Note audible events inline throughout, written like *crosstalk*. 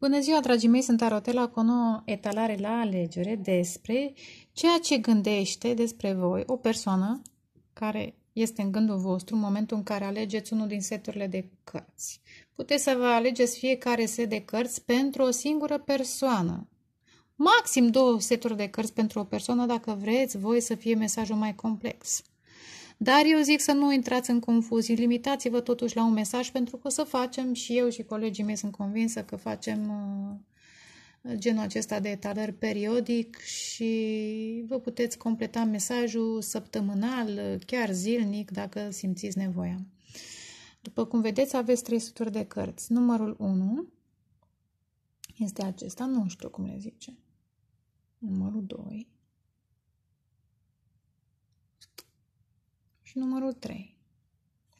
Bună ziua, dragii mei, sunt Arotela cu o nouă etalare la alegere despre ceea ce gândește despre voi o persoană care este în gândul vostru în momentul în care alegeți unul din seturile de cărți. Puteți să vă alegeți fiecare set de cărți pentru o singură persoană. Maxim două seturi de cărți pentru o persoană dacă vreți voi să fie mesajul mai complex. Dar eu zic să nu intrați în confuzii, limitați-vă totuși la un mesaj pentru că o să facem și eu și colegii mei sunt convinsă că facem uh, genul acesta de etalări periodic și vă puteți completa mesajul săptămânal, chiar zilnic, dacă simțiți nevoia. După cum vedeți, aveți trei suturi de cărți. Numărul 1 este acesta, nu știu cum le zice. Numărul 2. numărul 3.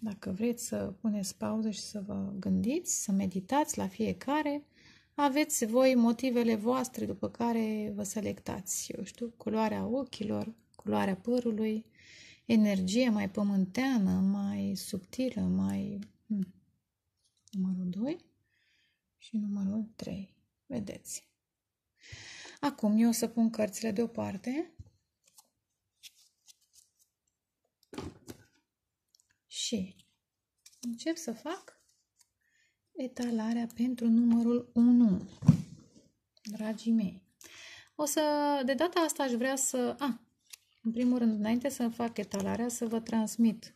Dacă vreți să puneți pauză și să vă gândiți, să meditați la fiecare, aveți voi motivele voastre după care vă selectați, eu știu, culoarea ochilor, culoarea părului, energie mai pământeană, mai subtilă, mai... Hmm. Numărul 2 și numărul 3. Vedeți. Acum eu o să pun cărțile deoparte și încep să fac etalarea pentru numărul 1, dragii mei. O să, de data asta aș vrea să, a, în primul rând, înainte să fac etalarea, să vă transmit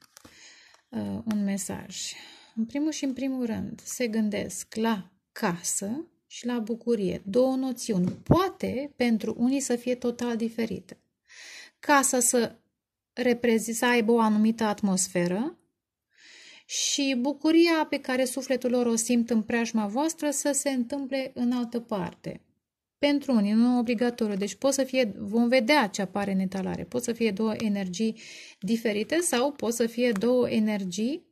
uh, un mesaj. În primul și în primul rând, se gândesc la casă și la bucurie. Două noțiuni. Poate pentru unii să fie total diferite. Casa să, să aibă o anumită atmosferă, și bucuria pe care sufletul lor o simt în preajma voastră să se întâmple în altă parte. Pentru unii, nu obligatoriu, deci pot să fie, vom vedea ce apare în etalare, pot să fie două energii diferite sau pot să fie două energii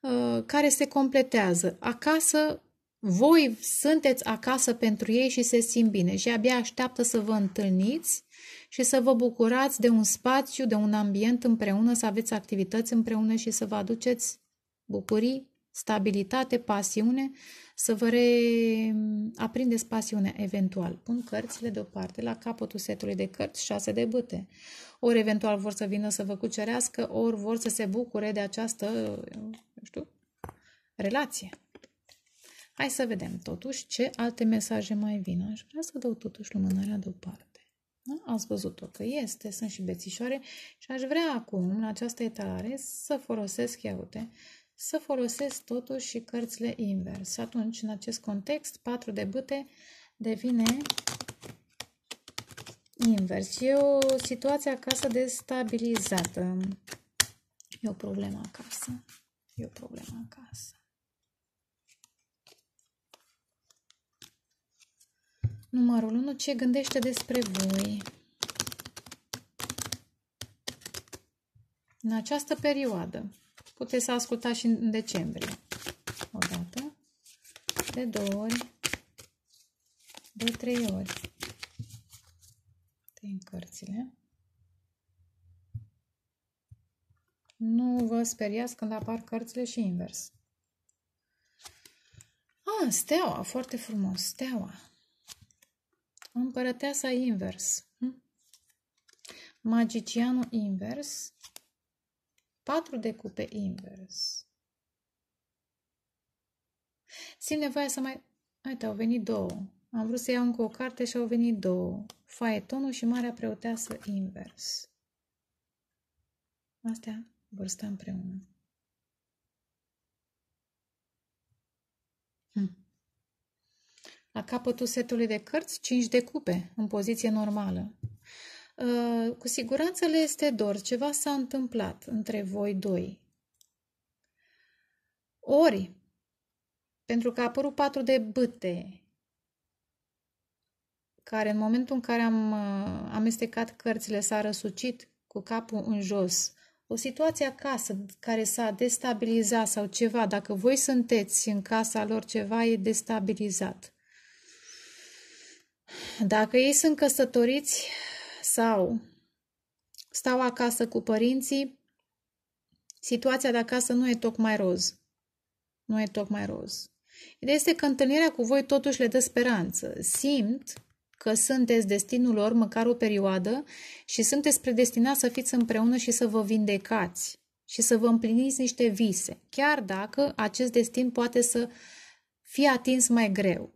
uh, care se completează. Acasă voi sunteți acasă pentru ei și se simt bine și abia așteaptă să vă întâlniți și să vă bucurați de un spațiu, de un ambient împreună, să aveți activități împreună și să vă aduceți bucurii, stabilitate, pasiune, să vă re-aprindeți pasiunea eventual. Pun cărțile deoparte la capătul setului de cărți, șase de băte. Ori eventual vor să vină să vă cucerească, ori vor să se bucure de această, nu știu, relație. Hai să vedem totuși ce alte mesaje mai vin. Aș vrea să dau totuși lumânarea deoparte. Da? Ați văzut-o că este, sunt și bețișoare și aș vrea acum, în această etalare, să folosesc, ia uite, să folosesc totuși și cărțile invers. Și atunci, în acest context, 4 de bâte devine invers. E o situație acasă destabilizată. E o problemă acasă. E o problemă acasă. Numărul 1. Ce gândește despre voi? În această perioadă. Puteți să ascultați și în decembrie. O dată. De două ori. De trei ori. în cărțile. Nu vă speriați când apar cărțile și invers. Ah, steaua, foarte frumos, steaua. Împărăteasa invers. Hm? Magicianul invers. Patru de cupe invers. Simt nevoia să mai... Uite, au venit două. Am vrut să iau încă o carte și au venit două. Faetonul și Marea Preoteasă invers. Astea vârsta împreună. La capătul setului de cărți, 5 de cupe, în poziție normală. Uh, cu siguranță le este dor, ceva s-a întâmplat între voi doi. Ori, pentru că a apărut patru de bâte, care în momentul în care am uh, amestecat cărțile s-a răsucit cu capul în jos, o situație acasă care s-a destabilizat sau ceva, dacă voi sunteți în casa lor, ceva e destabilizat. Dacă ei sunt căsătoriți sau stau acasă cu părinții, situația de acasă nu e tocmai roz. Nu e tocmai roz. Ideea este că întâlnirea cu voi totuși le dă speranță. Simt că sunteți destinul lor măcar o perioadă și sunteți predestinați să fiți împreună și să vă vindecați și să vă împliniți niște vise, chiar dacă acest destin poate să fie atins mai greu.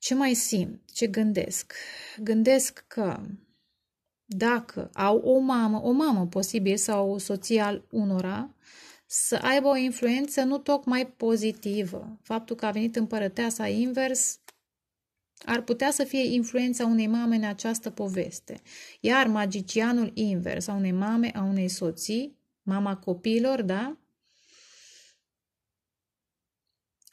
Ce mai simt? Ce gândesc? Gândesc că dacă au o mamă, o mamă posibil sau o soție al unora, să aibă o influență nu tocmai pozitivă. Faptul că a venit împărăteasa invers ar putea să fie influența unei mame în această poveste. Iar magicianul invers a unei mame, a unei soții, mama copiilor, da?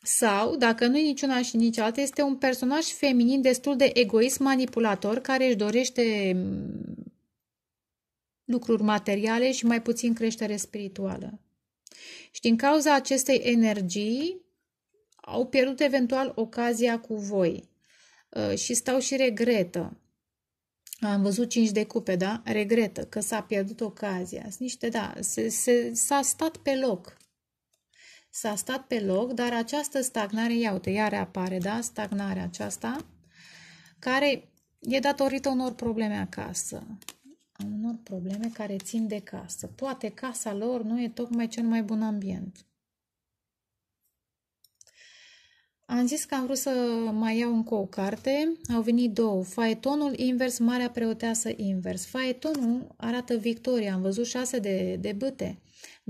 Sau, dacă nu e niciuna și nici alta, este un personaj feminin destul de egoist, manipulator, care își dorește mm, lucruri materiale și mai puțin creștere spirituală. Și din cauza acestei energii au pierdut eventual ocazia cu voi uh, și stau și regretă. Am văzut cinci de cupe, da? Regretă că s-a pierdut ocazia. Sunt niște, da, s-a stat pe loc s-a stat pe loc, dar această stagnare, iau-te, iar reapare da, stagnarea aceasta, care e datorită unor probleme acasă, unor probleme care țin de casă. Poate casa lor nu e tocmai cel mai bun ambient. Am zis că am vrut să mai iau încă o carte. Au venit două. Faetonul invers, Marea Preoteasă invers. Faetonul arată victoria. Am văzut șase de, de băte.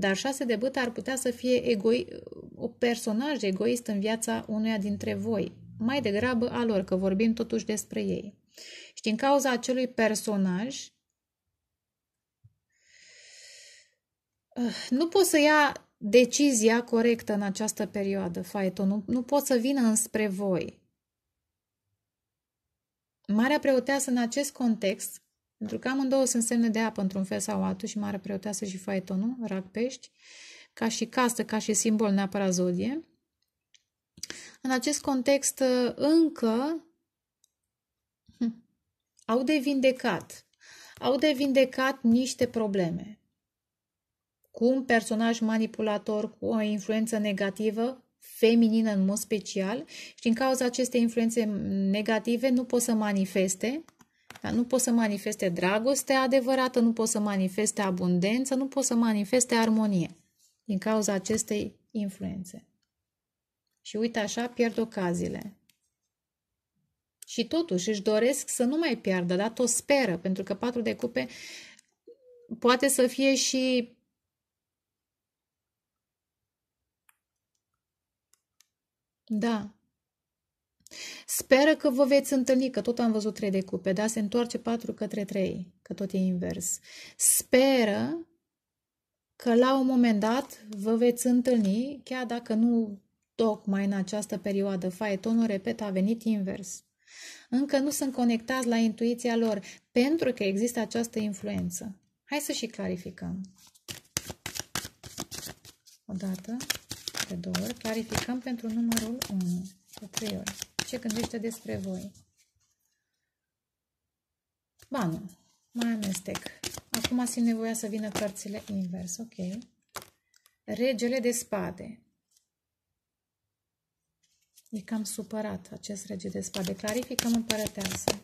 Dar șase de bătă ar putea să fie egoi... o personaj egoist în viața unuia dintre voi, mai degrabă a lor, că vorbim totuși despre ei. Și din cauza acelui personaj, uh, nu pot să ia decizia corectă în această perioadă, Faeton. Nu, nu pot să vină înspre voi. Marea preoteasă în acest context pentru că amândouă sunt semne de apă într-un fel sau altul și mare Preoteasă și Faetonul, rac pești, ca și castă, ca și simbol neapărat zodie. În acest context încă hm, au de vindecat, au de vindecat niște probleme cu un personaj manipulator, cu o influență negativă, feminină în mod special, și din cauza acestei influențe negative nu pot să manifeste da? Nu pot să manifeste dragoste adevărată, nu pot să manifeste abundență, nu pot să manifeste armonie din cauza acestei influențe. Și uite așa pierd ocazile Și totuși își doresc să nu mai piardă, dar tot speră, pentru că patru de cupe poate să fie și Da, Speră că vă veți întâlni, că tot am văzut trei de cupe, da? Se întoarce patru către trei, că tot e invers. Speră că la un moment dat vă veți întâlni, chiar dacă nu tocmai în această perioadă. Faetonul, repet, a venit invers. Încă nu sunt conectați la intuiția lor, pentru că există această influență. Hai să și clarificăm. O dată, de două ori, clarificăm pentru numărul 1, de trei ori ce gândește despre voi. Banul. Mai amestec. Acum simt nevoia să vină cărțile invers. Ok. Regele de spade. E cam supărat acest rege de spade. Clarificăm împărăteasă.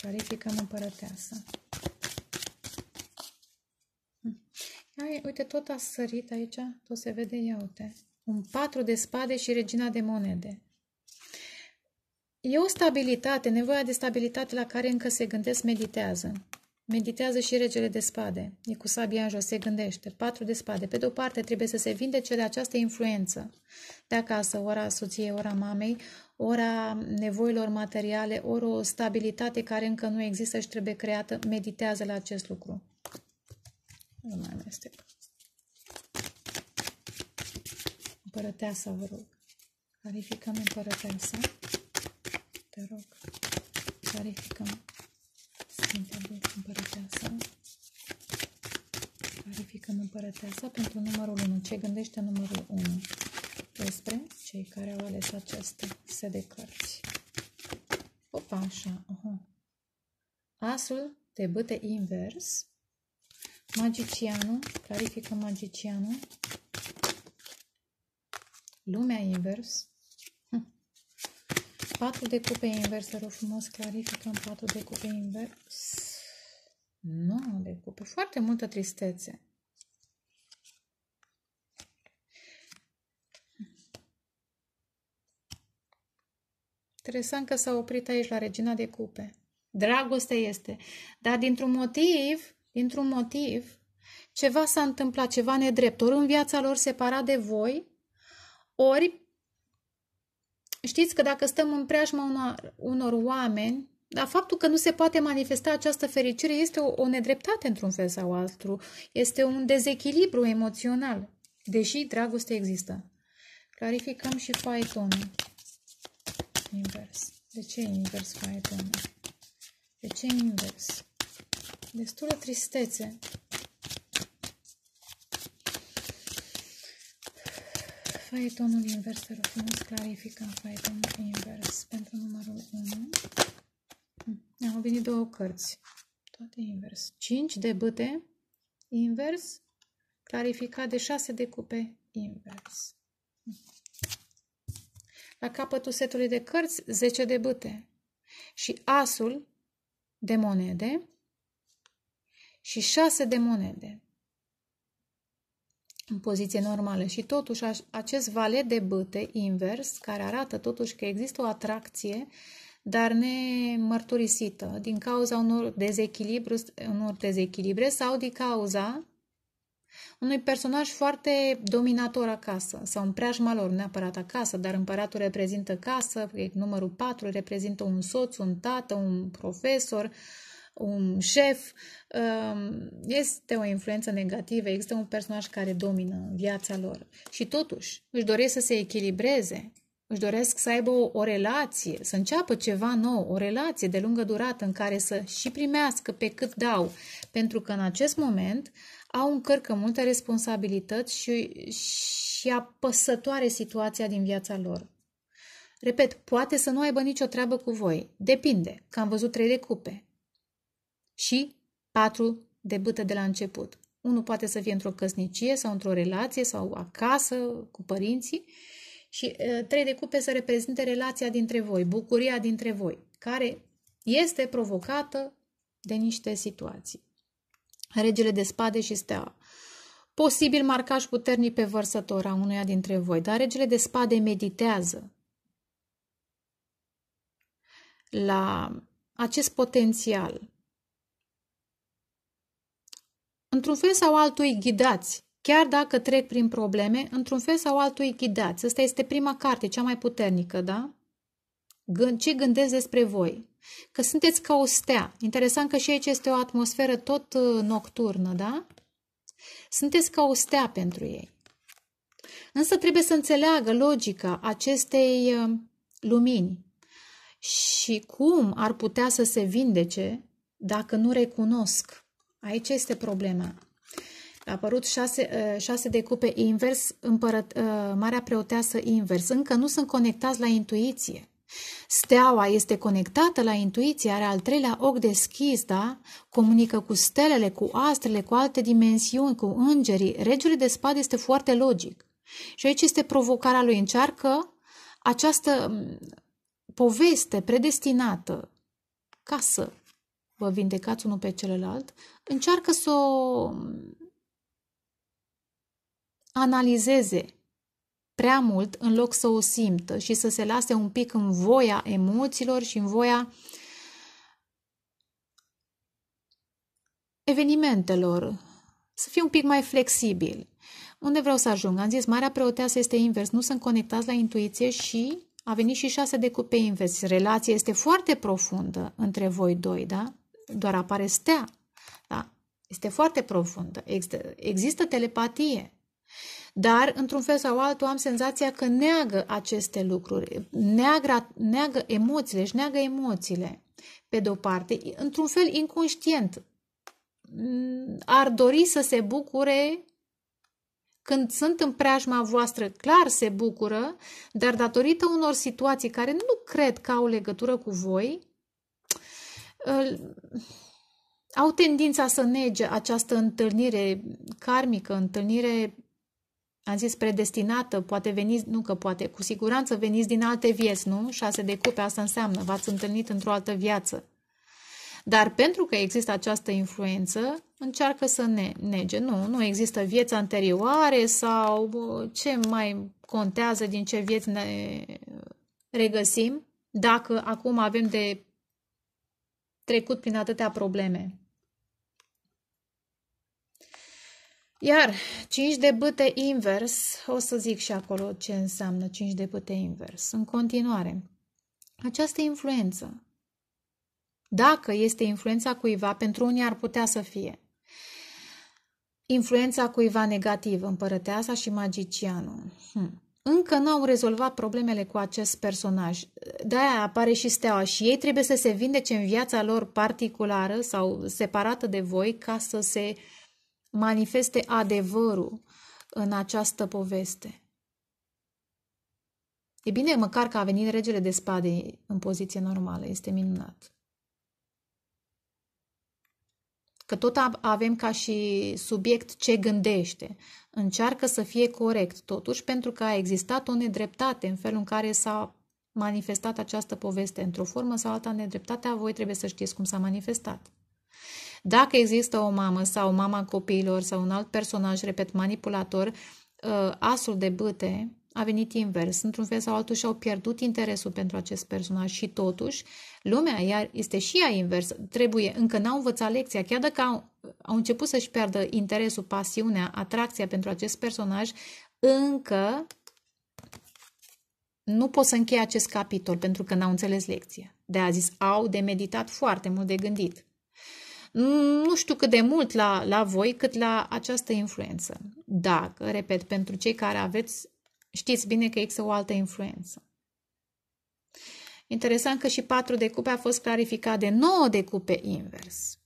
Clarificăm împărăteasă. Hm. Ai, uite, tot a sărit aici, tot se vede, ia uite un patru de spade și regina de monede. E o stabilitate, nevoia de stabilitate la care încă se gândesc, meditează. Meditează și regele de spade. E cu sabia în jos, se gândește. Patru de spade. Pe de-o parte, trebuie să se vindece de această influență. De acasă, ora soției, ora mamei, ora nevoilor materiale, ori o stabilitate care încă nu există și trebuie creată, meditează la acest lucru. Nu mai amestec. Împărăteasa, vă rog. Clarificăm împărăteasa. Te rog. Clarificăm Sfântul Duh împărăteasa. Clarificăm împărăteasa pentru numărul 1. Ce gândește numărul 1 despre cei care au ales aceste se de cărți? Opa, așa. Aha. Asul te băte invers. Magicianul, clarificăm magicianul lumea invers. Hm. Patru de cupe invers, rog frumos, clarificăm patru de cupe invers. Nu, de cupe. Foarte multă tristețe. Interesant că s-a oprit aici la regina de cupe. Dragoste este. Dar dintr-un motiv, dintr-un motiv, ceva s-a întâmplat, ceva nedrept. Ori în viața lor separat de voi, ori, știți că dacă stăm în preajma unor, unor oameni, dar faptul că nu se poate manifesta această fericire este o, o nedreptate într-un fel sau altul, este un dezechilibru emoțional, deși dragoste există. Clarificăm și faetonul. Invers. De ce invers faetonul? De ce invers? Destulă tristețe. Faetonul invers, te rog frumos, clarifică faetonul invers pentru numărul 1. Hm. au venit două cărți, toate invers. 5 de băte, invers, clarificat de 6 de cupe, invers. La capătul setului de cărți, 10 de băte și asul de monede și 6 de monede în poziție normală și totuși acest valet de băte invers, care arată totuși că există o atracție, dar nemărturisită, din cauza unor, dezechilibru, unor dezechilibre sau din cauza unui personaj foarte dominator acasă sau în preajma lor, neapărat acasă, dar împăratul reprezintă casă, numărul 4 reprezintă un soț, un tată, un profesor, uh, un șef, um, este o influență negativă, există un personaj care domină viața lor și totuși își doresc să se echilibreze, își doresc să aibă o, o relație, să înceapă ceva nou, o relație de lungă durată în care să și primească pe cât dau, pentru că în acest moment au încărcă multe responsabilități și, și apăsătoare situația din viața lor. Repet, poate să nu aibă nicio treabă cu voi. Depinde, că am văzut trei de cupe și 4 de bâtă de la început. Unul poate să fie într-o căsnicie sau într-o relație sau acasă cu părinții și trei de cupe să reprezinte relația dintre voi, bucuria dintre voi, care este provocată de niște situații. Regele de spade și steaua. Posibil marcaj puternic pe a unuia dintre voi, dar regele de spade meditează la acest potențial într-un fel sau altul ghidați. Chiar dacă trec prin probleme, într-un fel sau altul ghidați. Asta este prima carte, cea mai puternică, da? ce gândesc despre voi? Că sunteți ca o stea. Interesant că și aici este o atmosferă tot ă, nocturnă, da? Sunteți ca o stea pentru ei. Însă trebuie să înțeleagă logica acestei ă, lumini și cum ar putea să se vindece dacă nu recunosc Aici este problema. A apărut șase, ă, șase de cupe invers, împărăt, ă, Marea Preoteasă invers. Încă nu sunt conectați la intuiție. Steaua este conectată la intuiție, are al treilea ochi deschis, da? Comunică cu stelele, cu astrele, cu alte dimensiuni, cu îngerii. Regiul de spade este foarte logic. Și aici este provocarea lui. Încearcă această poveste predestinată, ca să vă vindecați unul pe celălalt, încearcă să o mm, analizeze prea mult în loc să o simtă și să se lase un pic în voia emoțiilor și în voia evenimentelor, să fie un pic mai flexibil. Unde vreau să ajung? Am zis, marea preoteasă este invers, nu sunt conectați la intuiție și a venit și șase de cupe invers. Relația este foarte profundă între voi doi, da? doar apare stea. Da? Este foarte profundă. Există, există telepatie. Dar, într-un fel sau altul, am senzația că neagă aceste lucruri, neagră, neagă emoțiile și neagă emoțiile, pe de-o parte, într-un fel inconștient. Ar dori să se bucure când sunt în preajma voastră, clar se bucură, dar datorită unor situații care nu cred că au legătură cu voi, au tendința să nege această întâlnire karmică, întâlnire, am zis, predestinată, poate veniți, nu că poate, cu siguranță veniți din alte vieți, nu? Șase de cupe, asta înseamnă, v-ați întâlnit într-o altă viață. Dar pentru că există această influență, încearcă să ne nege. Nu, nu există vieți anterioare sau ce mai contează din ce vieți ne regăsim, dacă acum avem de trecut prin atâtea probleme. Iar 5 de bâte invers, o să zic și acolo ce înseamnă 5 de bâte invers. În continuare, această influență, dacă este influența cuiva, pentru unii ar putea să fie influența cuiva negativă, împărăteasa și magicianul. Hmm încă nu au rezolvat problemele cu acest personaj. De-aia apare și steaua și ei trebuie să se vindece în viața lor particulară sau separată de voi ca să se manifeste adevărul în această poveste. E bine, măcar că a venit regele de spade în poziție normală, este minunat. că tot avem ca și subiect ce gândește. Încearcă să fie corect, totuși, pentru că a existat o nedreptate în felul în care s-a manifestat această poveste într-o formă sau alta nedreptatea, voi trebuie să știți cum s-a manifestat. Dacă există o mamă sau mama copiilor sau un alt personaj, repet, manipulator, ă, asul de băte, a venit invers. Într-un fel sau altul și-au pierdut interesul pentru acest personaj și totuși lumea iar este și ea invers. Trebuie, încă n-au învățat lecția, chiar dacă au, au început să-și pierdă interesul, pasiunea, atracția pentru acest personaj, încă nu pot să încheie acest capitol pentru că n-au înțeles lecția. De a zis, au de meditat foarte mult de gândit. Nu știu cât de mult la, la voi, cât la această influență. Dacă, repet, pentru cei care aveți Știți bine că există o altă influență. Interesant că și patru de cupe a fost clarificat de nouă de cupe invers.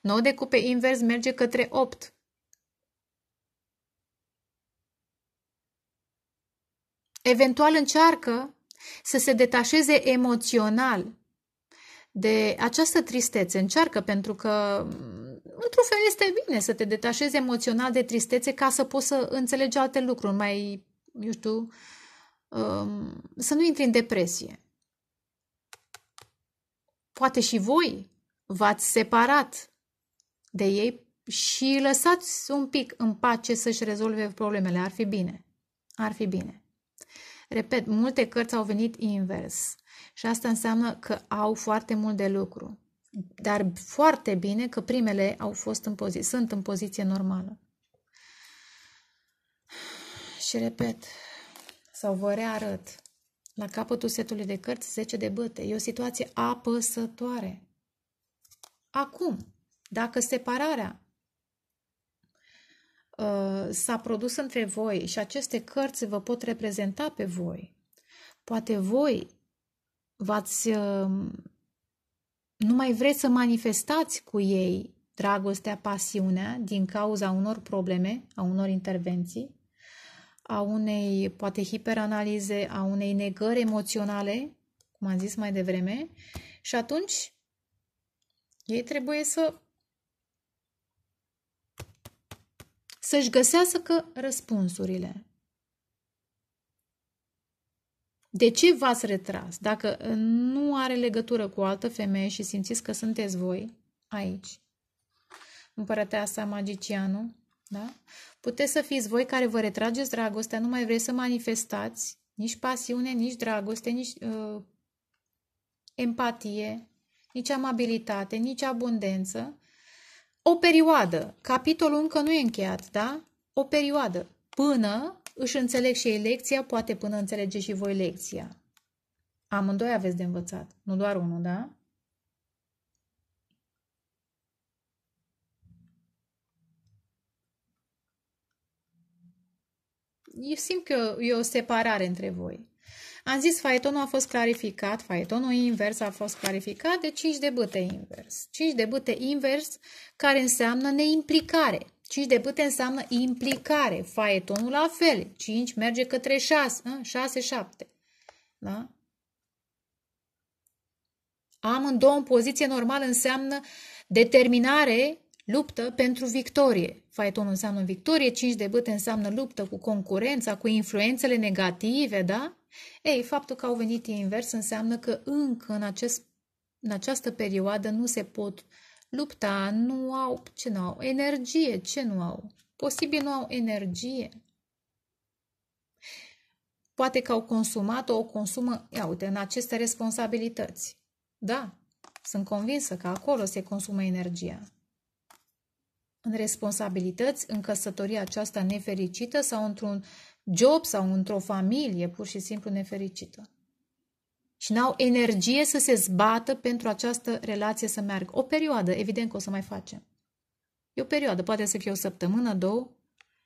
Nouă de cupe invers merge către opt. Eventual încearcă să se detașeze emoțional de această tristețe. Încearcă pentru că într-un fel este bine să te detașezi emoțional de tristețe ca să poți să înțelegi alte lucruri, mai, eu știu, um, să nu intri în depresie. Poate și voi v-ați separat de ei și lăsați un pic în pace să-și rezolve problemele. Ar fi bine. Ar fi bine. Repet, multe cărți au venit invers și asta înseamnă că au foarte mult de lucru dar foarte bine că primele au fost în pozi- sunt în poziție normală. Și repet, sau vă rearăt, la capătul setului de cărți 10 de băte. E o situație apăsătoare. Acum, dacă separarea uh, s-a produs între voi și aceste cărți vă pot reprezenta pe voi, poate voi v-ați uh, nu mai vreți să manifestați cu ei dragostea, pasiunea din cauza unor probleme, a unor intervenții, a unei poate hiperanalize, a unei negări emoționale, cum am zis mai devreme, și atunci ei trebuie să să-și găsească răspunsurile. De ce v-ați retras? Dacă uh, nu are legătură cu o altă femeie și simțiți că sunteți voi aici, împărăteasa magicianul, da? Puteți să fiți voi care vă retrageți dragostea, nu mai vreți să manifestați nici pasiune, nici dragoste, nici uh, empatie, nici amabilitate, nici abundență. O perioadă, capitolul încă nu e încheiat, da? O perioadă, până își înțeleg și ei lecția, poate până înțelege și voi lecția. Amândoi aveți de învățat, nu doar unul, da? Eu simt că e o separare între voi. Am zis, faetonul a fost clarificat, faetonul invers a fost clarificat de deci 5 de bâte invers. 5 de bâte invers care înseamnă neimplicare. 5 de pâte înseamnă implicare. Faetonul la fel. 5 merge către 6. 6, 7. Da? două în poziție normală înseamnă determinare, luptă pentru victorie. Faetonul înseamnă victorie, 5 de bâte înseamnă luptă cu concurența, cu influențele negative, da? Ei, faptul că au venit invers înseamnă că încă în, acest, în această perioadă nu se pot uh, lupta, nu au, ce nu au, energie, ce nu au, posibil nu au energie. Poate că au consumat-o, o consumă, ia uite, în aceste responsabilități. Da, sunt convinsă că acolo se consumă energia. În responsabilități, în căsătoria aceasta nefericită sau într-un job sau într-o familie pur și simplu nefericită și n-au energie să se zbată pentru această relație să meargă. O perioadă, evident că o să mai facem. E o perioadă, poate să fie o săptămână, două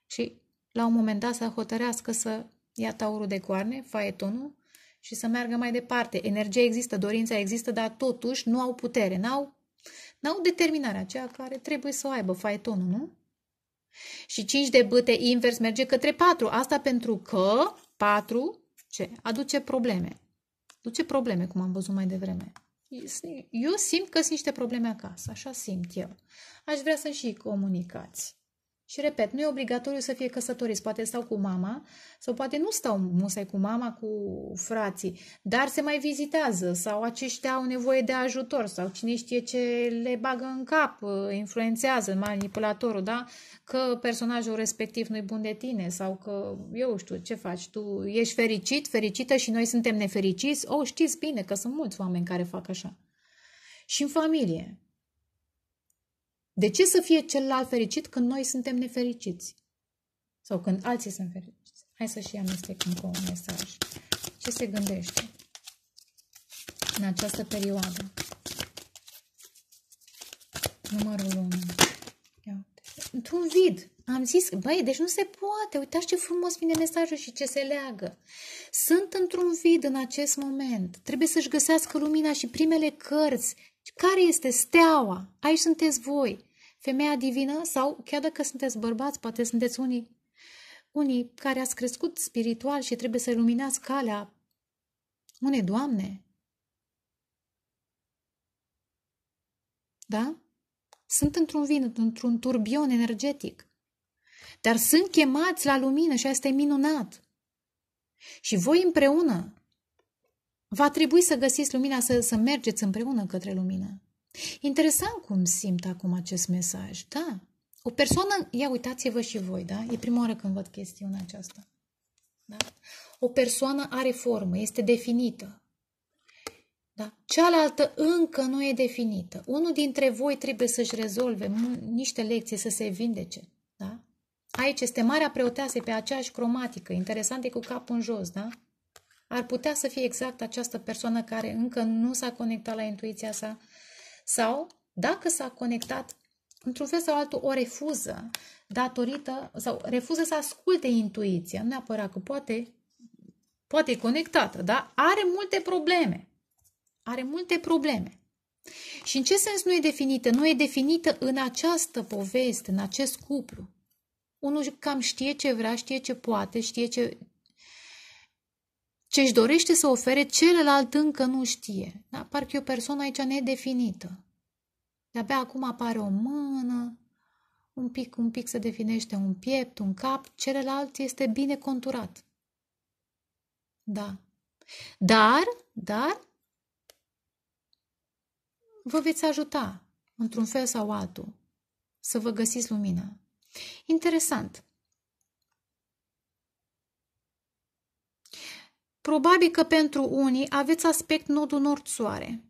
și la un moment dat să hotărească să ia taurul de coarne, faetonul și să meargă mai departe. Energia există, dorința există, dar totuși nu au putere, n-au, n-au determinarea aceea care trebuie să o aibă faetonul, nu? Și 5 de bâte invers merge către 4. Asta pentru că 4 ce? Aduce probleme duce probleme, cum am văzut mai devreme. Eu simt că sunt niște probleme acasă, așa simt eu. Aș vrea să și comunicați. Și repet, nu e obligatoriu să fie căsătoriți, poate stau cu mama sau poate nu stau musai cu mama, cu frații, dar se mai vizitează sau aceștia au nevoie de ajutor sau cine știe ce le bagă în cap, influențează manipulatorul, da? Că personajul respectiv nu-i bun de tine sau că, eu știu, ce faci, tu ești fericit, fericită și noi suntem nefericiți, o, oh, știți bine că sunt mulți oameni care fac așa. Și în familie, de ce să fie celălalt fericit când noi suntem nefericiți? Sau când alții sunt fericiți? Hai să și amestec cu un mesaj. Ce se gândește în această perioadă? Numărul 1. Într-un vid. Am zis, băi, deci nu se poate. Uitați ce frumos vine mesajul și ce se leagă. Sunt într-un vid în acest moment. Trebuie să-și găsească lumina și primele cărți. Care este steaua? Aici sunteți voi femeia divină sau, chiar dacă sunteți bărbați, poate sunteți unii, unii care ați crescut spiritual și trebuie să luminați calea unei doamne. Da? Sunt într-un vin, într-un turbion energetic. Dar sunt chemați la lumină și asta e minunat. Și voi împreună va trebui să găsiți lumina, să, să mergeți împreună către lumină. Interesant cum simt acum acest mesaj. Da, o persoană, ia uitați-vă și voi, da? E prima oară când văd chestiunea aceasta. Da? O persoană are formă, este definită. Da? Cealaltă încă nu e definită. Unul dintre voi trebuie să-și rezolve niște lecții, să se vindece. Da? Aici este marea preoteasă pe aceeași cromatică, interesant e cu capul în jos, da? Ar putea să fie exact această persoană care încă nu s-a conectat la intuiția sa, sau dacă s-a conectat într-un fel sau altul o refuză datorită sau refuză să asculte intuiția, nu neapărat că poate, poate e conectată, da? Are multe probleme. Are multe probleme. Și în ce sens nu e definită? Nu e definită în această poveste, în acest cuplu. Unul cam știe ce vrea, știe ce poate, știe ce, ce își dorește să ofere celălalt încă nu știe. Da? Parcă e o persoană aici nedefinită. De-abia acum apare o mână, un pic, un pic se definește un piept, un cap, celălalt este bine conturat. Da. Dar, dar, vă veți ajuta, într-un fel sau altul, să vă găsiți lumina. Interesant. Probabil că pentru unii aveți aspect nodul nord-soare.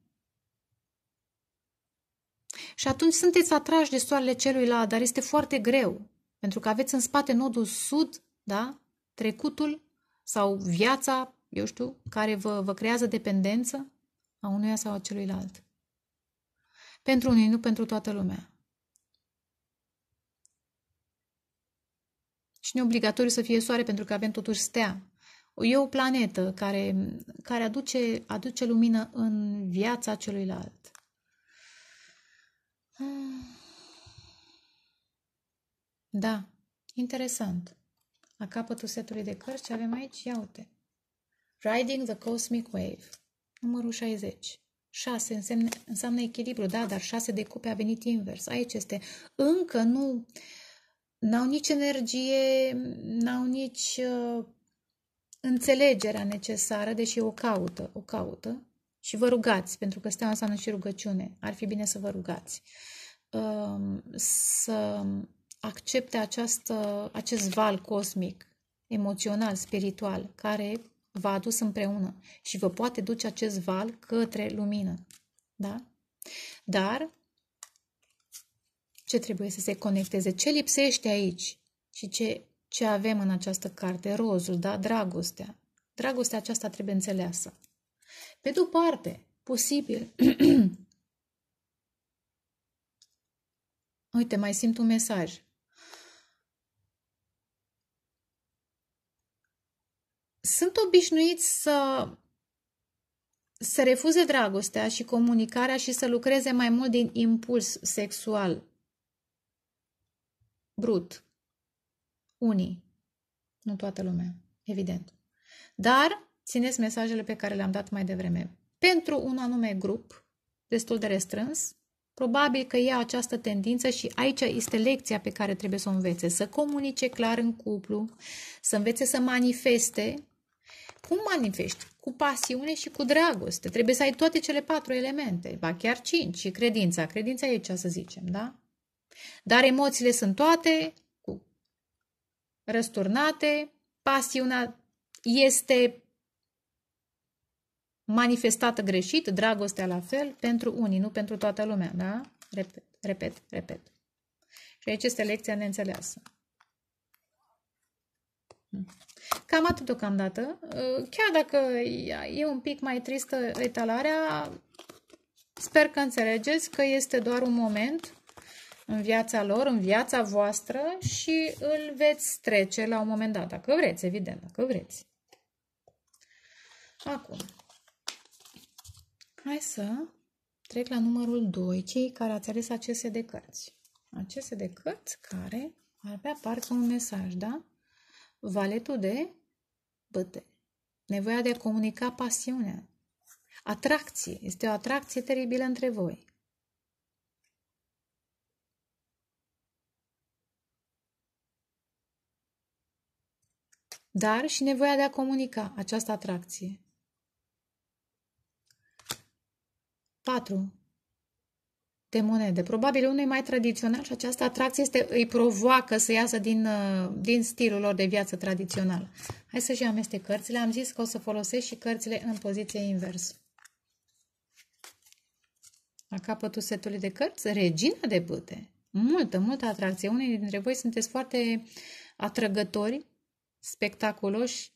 Și atunci sunteți atrași de soarele celuilalt, dar este foarte greu, pentru că aveți în spate nodul sud, da? trecutul sau viața, eu știu, care vă, vă creează dependență a unuia sau a celuilalt. Pentru unii, nu pentru toată lumea. Și nu obligatoriu să fie soare, pentru că avem totuși stea. E o planetă care, care aduce, aduce lumină în viața celuilalt. Da, interesant. La capătul setului de cărți avem aici, ia uite. Riding the Cosmic Wave, numărul 60. 6 înseamnă înseamnă echilibru, da, dar 6 de cupe a venit invers. Aici este. Încă nu, n-au nici energie, n-au nici uh, înțelegerea necesară, deși o caută, o caută, și vă rugați, pentru că steaua înseamnă și rugăciune, ar fi bine să vă rugați, um, să accepte această, acest val cosmic, emoțional, spiritual, care v-a adus împreună și vă poate duce acest val către lumină. Da? Dar ce trebuie să se conecteze? Ce lipsește aici? Și ce ce avem în această carte, rozul, da? dragostea. Dragostea aceasta trebuie înțeleasă. Pe de-o parte, posibil, *clears throat* uite, mai simt un mesaj. Sunt obișnuiți să, să refuze dragostea și comunicarea și să lucreze mai mult din impuls sexual brut, unii. Nu toată lumea, evident. Dar țineți mesajele pe care le-am dat mai devreme. Pentru un anume grup, destul de restrâns, probabil că e această tendință și aici este lecția pe care trebuie să o învețe. Să comunice clar în cuplu, să învețe să manifeste. Cum manifesti? Cu pasiune și cu dragoste. Trebuie să ai toate cele patru elemente, ba chiar cinci și credința. Credința e cea să zicem, da? Dar emoțiile sunt toate, răsturnate, pasiunea este manifestată greșit, dragostea la fel, pentru unii, nu pentru toată lumea, da? Repet, repet, repet. Și aici este lecția neînțeleasă. Cam atât deocamdată. Chiar dacă e un pic mai tristă etalarea, sper că înțelegeți că este doar un moment în viața lor, în viața voastră și îl veți trece la un moment dat, dacă vreți, evident, dacă vreți. Acum, hai să trec la numărul 2, cei care ați ales aceste de cărți. Aceste de cărți care ar avea parcă un mesaj, da? Valetul de băte. Nevoia de a comunica pasiunea. Atracție. Este o atracție teribilă între voi. dar și nevoia de a comunica această atracție. 4. De monede. Probabil unei mai tradițional și această atracție este, îi provoacă să iasă din, uh, din stilul lor de viață tradițional. Hai să-și amestec cărțile. Am zis că o să folosesc și cărțile în poziție invers. La capătul setului de cărți, regina de bâte. Multă, multă atracție. Unii dintre voi sunteți foarte atrăgători spectaculoși,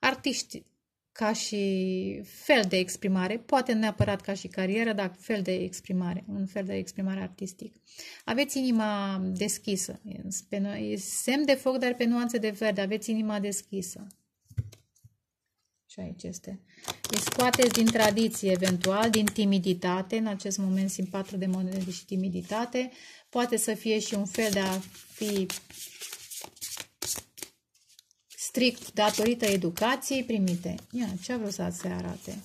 artiști ca și fel de exprimare, poate neapărat ca și carieră, dar fel de exprimare, un fel de exprimare artistic. Aveți inima deschisă, e semn de foc, dar pe nuanțe de verde, aveți inima deschisă. Și aici este. Îi scoateți din tradiție, eventual, din timiditate, în acest moment simt patru de monede și timiditate, poate să fie și un fel de a fi strict datorită educației primite. Ia, ce a vrut să se arate?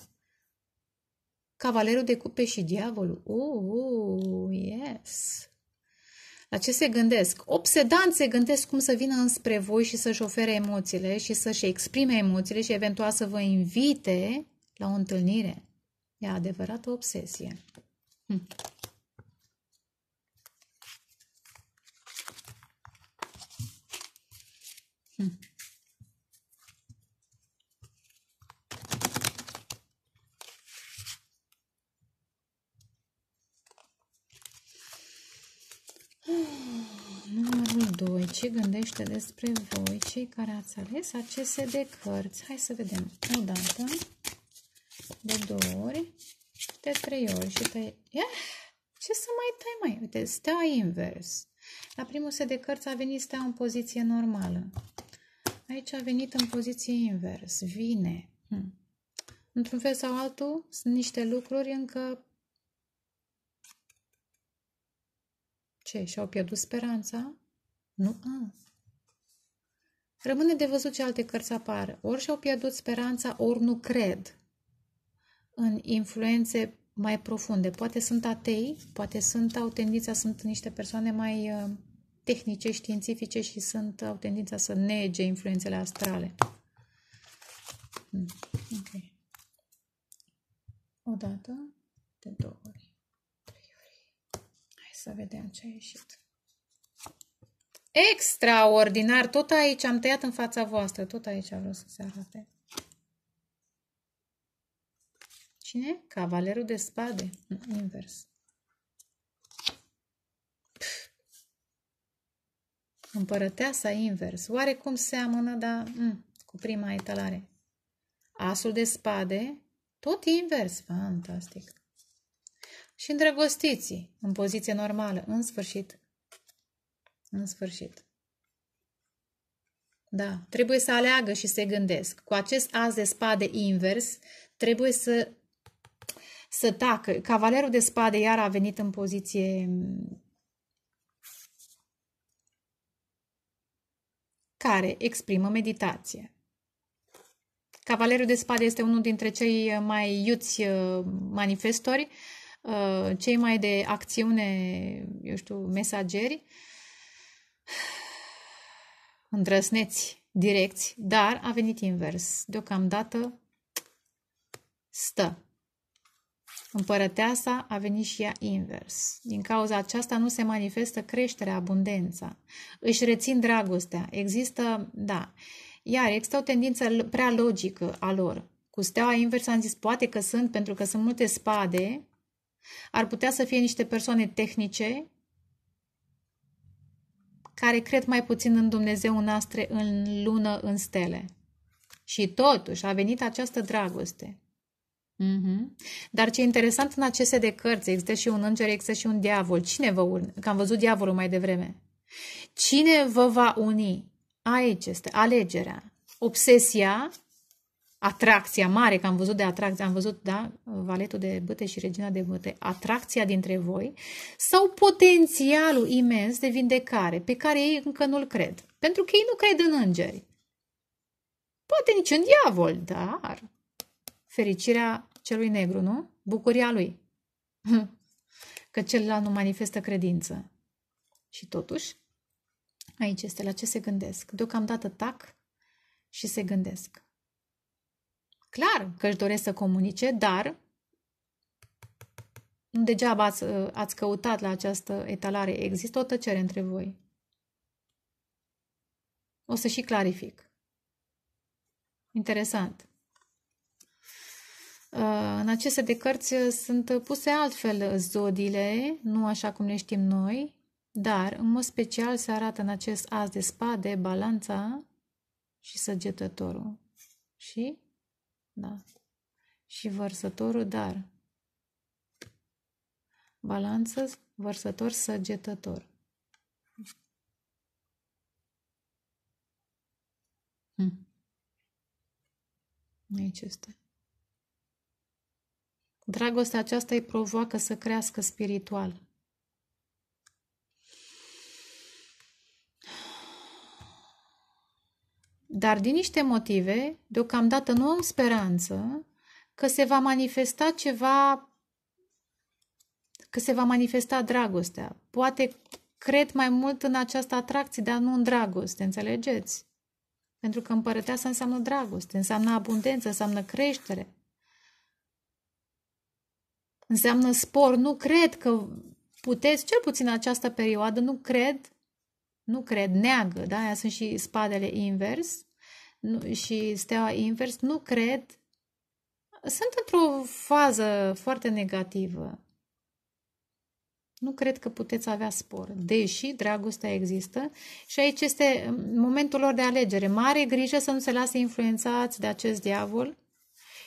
Cavalerul de cupe și diavolul. Uuu, yes! La ce se gândesc? Obsedant se gândesc cum să vină înspre voi și să-și ofere emoțiile și să-și exprime emoțiile și eventual să vă invite la o întâlnire. E adevărată obsesie. Hm. Hmm. *sighs* Numărul 2. Ce gândește despre voi, cei care ați ales aceste de cărți? Hai să vedem. O dată, de două ori, de trei ori și tăi... Ia, ce să mai tai mai? Uite, stea invers. La primul set de cărți a venit stea în poziție normală. Aici a venit în poziție invers. Vine. Hmm. Într-un fel sau altul, sunt niște lucruri încă Ce, și-au pierdut speranța? Nu a. Rămâne de văzut ce alte cărți apar. Ori și-au pierdut speranța, ori nu cred în influențe mai profunde. Poate sunt atei, poate sunt, au tendința, sunt niște persoane mai uh, tehnice, științifice și sunt, au tendința să nege influențele astrale. Hmm, okay. O dată, de două ori. Să vedem ce a ieșit. Extraordinar! Tot aici am tăiat în fața voastră. Tot aici vreau să se arate. Cine? Cavalerul de spade. Nu, invers. Împărăteasa invers. Oarecum seamănă, dar mh, mm, cu prima etalare. Asul de spade. Tot invers. Fantastic și îndrăgostiții în poziție normală, în sfârșit. În sfârșit. Da, trebuie să aleagă și să gândesc. Cu acest as de spade invers, trebuie să, să tacă. Cavalerul de spade iar a venit în poziție care exprimă meditație. Cavalerul de spade este unul dintre cei mai iuți uh, manifestori Uh, cei mai de acțiune, eu știu, mesageri, îndrăsneți, direcți, dar a venit invers. Deocamdată stă. Împărăteasa a venit și ea invers. Din cauza aceasta nu se manifestă creșterea, abundența. Își rețin dragostea. Există, da, iar există o tendință prea logică a lor. Cu steaua invers am zis, poate că sunt, pentru că sunt multe spade, ar putea să fie niște persoane tehnice care cred mai puțin în Dumnezeu, în în lună, în stele. Și totuși a venit această dragoste. Mm-hmm. Dar ce interesant în aceste de cărți, există și un înger, există și un diavol. Cine vă urne? Că am văzut diavolul mai devreme. Cine vă va uni? Aici este alegerea. Obsesia atracția mare, că am văzut de atracție, am văzut, da, valetul de băte și regina de băte, atracția dintre voi sau potențialul imens de vindecare pe care ei încă nu-l cred. Pentru că ei nu cred în îngeri. Poate nici în diavol, dar fericirea celui negru, nu? Bucuria lui. Hm. Că celălalt nu manifestă credință. Și totuși, aici este la ce se gândesc. Deocamdată tac și se gândesc. Clar că își doresc să comunice, dar nu degeaba ați, ați căutat la această etalare. Există o tăcere între voi. O să și clarific. Interesant. Uh, în aceste de cărți sunt puse altfel zodiile, nu așa cum le știm noi, dar în mod special se arată în acest as de spade balanța și săgetătorul. Și da? Și vărsătorul dar. Balanță, vărsător, săgetător. Hmm. Aici este. Dragostea aceasta îi provoacă să crească spiritual. Dar din niște motive, deocamdată nu am speranță că se va manifesta ceva, că se va manifesta dragostea. Poate cred mai mult în această atracție, dar nu în dragoste, înțelegeți? Pentru că împărăteasa înseamnă dragoste, înseamnă abundență, înseamnă creștere. Înseamnă spor. Nu cred că puteți, cel puțin în această perioadă, nu cred nu cred, neagă, da? Aia sunt și spadele invers nu, și steaua invers, nu cred. Sunt într-o fază foarte negativă. Nu cred că puteți avea spor, deși dragostea există și aici este momentul lor de alegere. Mare grijă să nu se lase influențați de acest diavol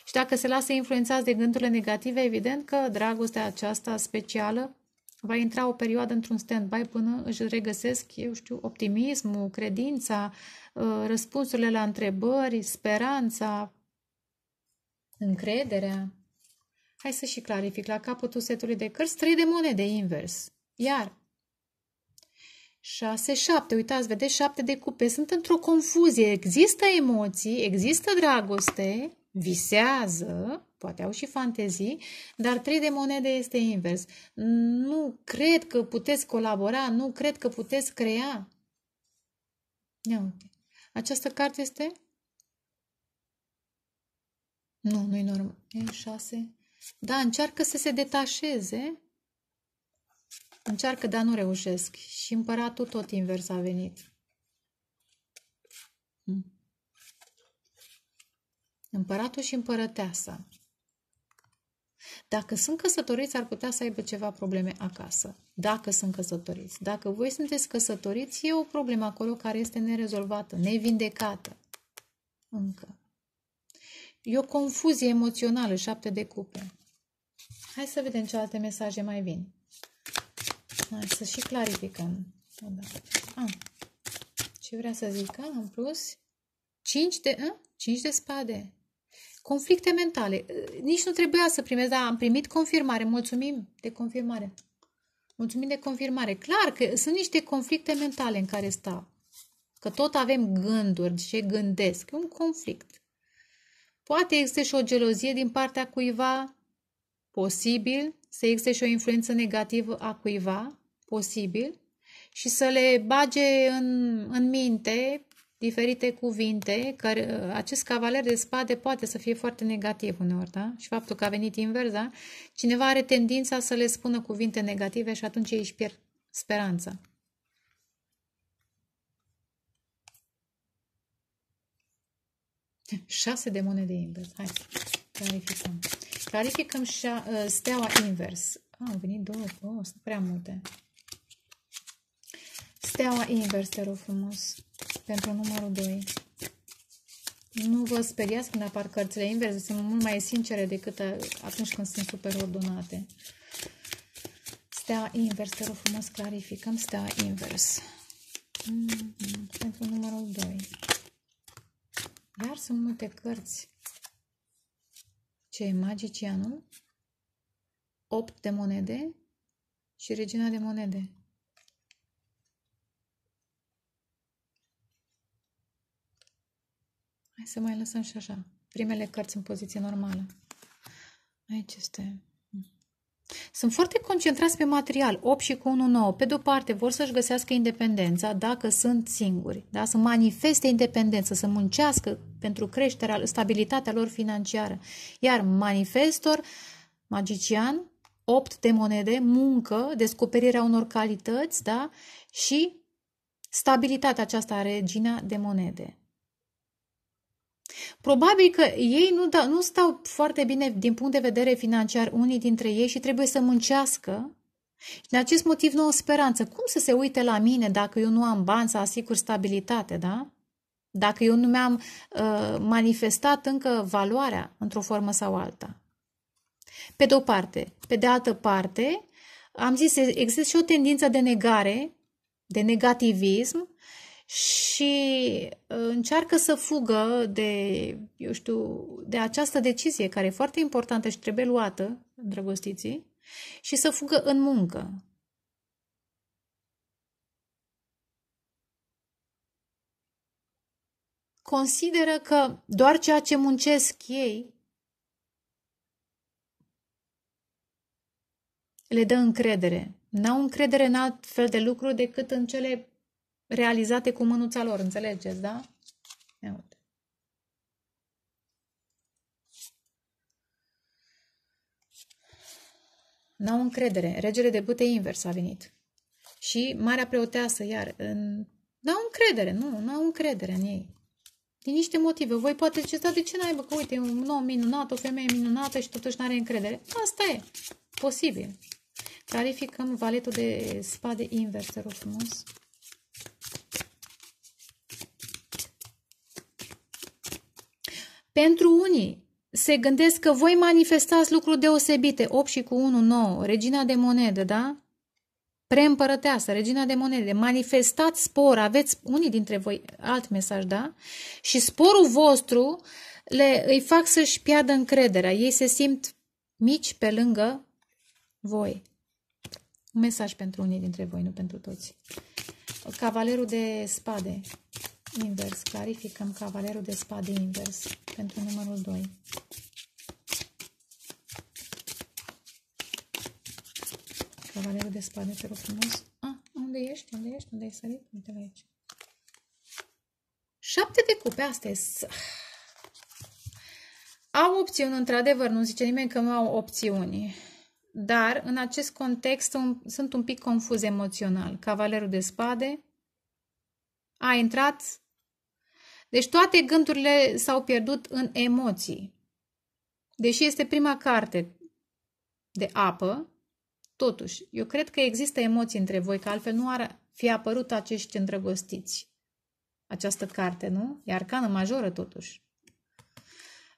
și dacă se lasă influențați de gândurile negative, evident că dragostea aceasta specială va intra o perioadă într-un stand-by până își regăsesc, eu știu, optimismul, credința, uh, răspunsurile la întrebări, speranța, încrederea. Hai să și clarific. La capătul setului de cărți, trei de monede invers. Iar 6, 7, uitați, vedeți, 7 de cupe. Sunt într-o confuzie. Există emoții, există dragoste, visează, poate au și fantezii, dar trei de monede este invers. Nu cred că puteți colabora, nu cred că puteți crea. Ia uite. Această carte este? Nu, nu-i normal. E 6. Da, încearcă să se detașeze. Încearcă, dar nu reușesc. Și împăratul tot invers a venit. Hmm. Împăratul și împărăteasa. Dacă sunt căsătoriți, ar putea să aibă ceva probleme acasă. Dacă sunt căsătoriți. Dacă voi sunteți căsătoriți, e o problemă acolo care este nerezolvată, nevindecată. Încă. E o confuzie emoțională, șapte de cupe. Hai să vedem ce alte mesaje mai vin. Hai să și clarificăm. Da. Ah, ce vrea să zică în plus? cinci de, a? cinci de spade. Conflicte mentale. Ă, nici nu trebuia să primesc, dar am primit confirmare. Mulțumim de confirmare. Mulțumim de confirmare. Clar că sunt niște conflicte mentale în care stau. Că tot avem gânduri, ce gândesc. E un conflict. Poate există și o gelozie din partea cuiva, posibil, să existe și o influență negativă a cuiva, posibil, și să le bage în, în minte diferite cuvinte, care uh, acest cavaler de spade poate să fie foarte negativ uneori, da? Și faptul că a venit invers, da? Cineva are tendința să le spună cuvinte negative și atunci ei își pierd speranța. Șase de monede invers. Hai să clarificăm. Clarificăm șa, uh, steaua invers. A, au venit două, două, sunt prea multe. Steaua invers, te rog frumos, pentru numărul 2. Nu vă speriați când apar cărțile inverse, sunt mult mai sincere decât atunci când sunt super ordonate. Steaua invers, te rog frumos, clarificăm steaua invers. Mm -hmm. Pentru numărul 2. Iar sunt multe cărți. Ce e magicianul? 8 de monede și regina de monede. Hai să mai lăsăm și așa. Primele cărți în poziție normală. Aici este. Sunt foarte concentrați pe material, 8 și cu 1, 9. Pe de-o parte, vor să-și găsească independența dacă sunt singuri, da? să manifeste independență, să muncească pentru creșterea, stabilitatea lor financiară. Iar manifestor, magician, 8 de monede, muncă, descoperirea unor calități da? și stabilitatea aceasta a regina de monede. Probabil că ei nu, da, nu stau foarte bine din punct de vedere financiar unii dintre ei și trebuie să muncească. Și de acest motiv nu o speranță. Cum să se uite la mine dacă eu nu am bani să asigur stabilitate, da? Dacă eu nu mi-am uh, manifestat încă valoarea într-o formă sau alta. Pe de o parte. Pe de altă parte, am zis, există și o tendință de negare, de negativism, și uh, încearcă să fugă de, eu știu, de această decizie care e foarte importantă și trebuie luată, îndrăgostiții, și să fugă în muncă. Consideră că doar ceea ce muncesc ei le dă încredere. N-au încredere în alt fel de lucru decât în cele realizate cu mânuța lor, înțelegeți, da? Ia uite. N-au încredere. Regele de bute invers a venit. Și marea preoteasă, iar, în... n-au încredere, nu, n-au încredere în ei. Din niște motive. Voi poate ziceți, da, de ce n ai Că uite, un om minunat, o femeie minunată și totuși n-are încredere. Asta e. Posibil. Clarificăm valetul de spade invers, rog frumos. Pentru unii se gândesc că voi manifestați lucruri deosebite, 8 și cu 1, 9, regina de monede, da? preîmpărăteasă, regina de monede, manifestați spor, aveți unii dintre voi alt mesaj, da? Și sporul vostru le, îi fac să-și piardă încrederea. Ei se simt mici pe lângă voi. Un mesaj pentru unii dintre voi, nu pentru toți. Cavalerul de spade invers. Clarificăm cavalerul de spade invers pentru numărul 2. Cavalerul de spade, te rog frumos. Ah, unde ești? Unde ești? Unde ai sărit? Uite la aici. Șapte de cupe, astea Au opțiuni, într-adevăr, nu zice nimeni că nu au opțiuni. Dar, în acest context, un, sunt un pic confuz emoțional. Cavalerul de spade, a intrat. Deci toate gândurile s-au pierdut în emoții. Deși este prima carte de apă, totuși, eu cred că există emoții între voi, că altfel nu ar fi apărut acești îndrăgostiți. Această carte, nu? E arcană majoră, totuși.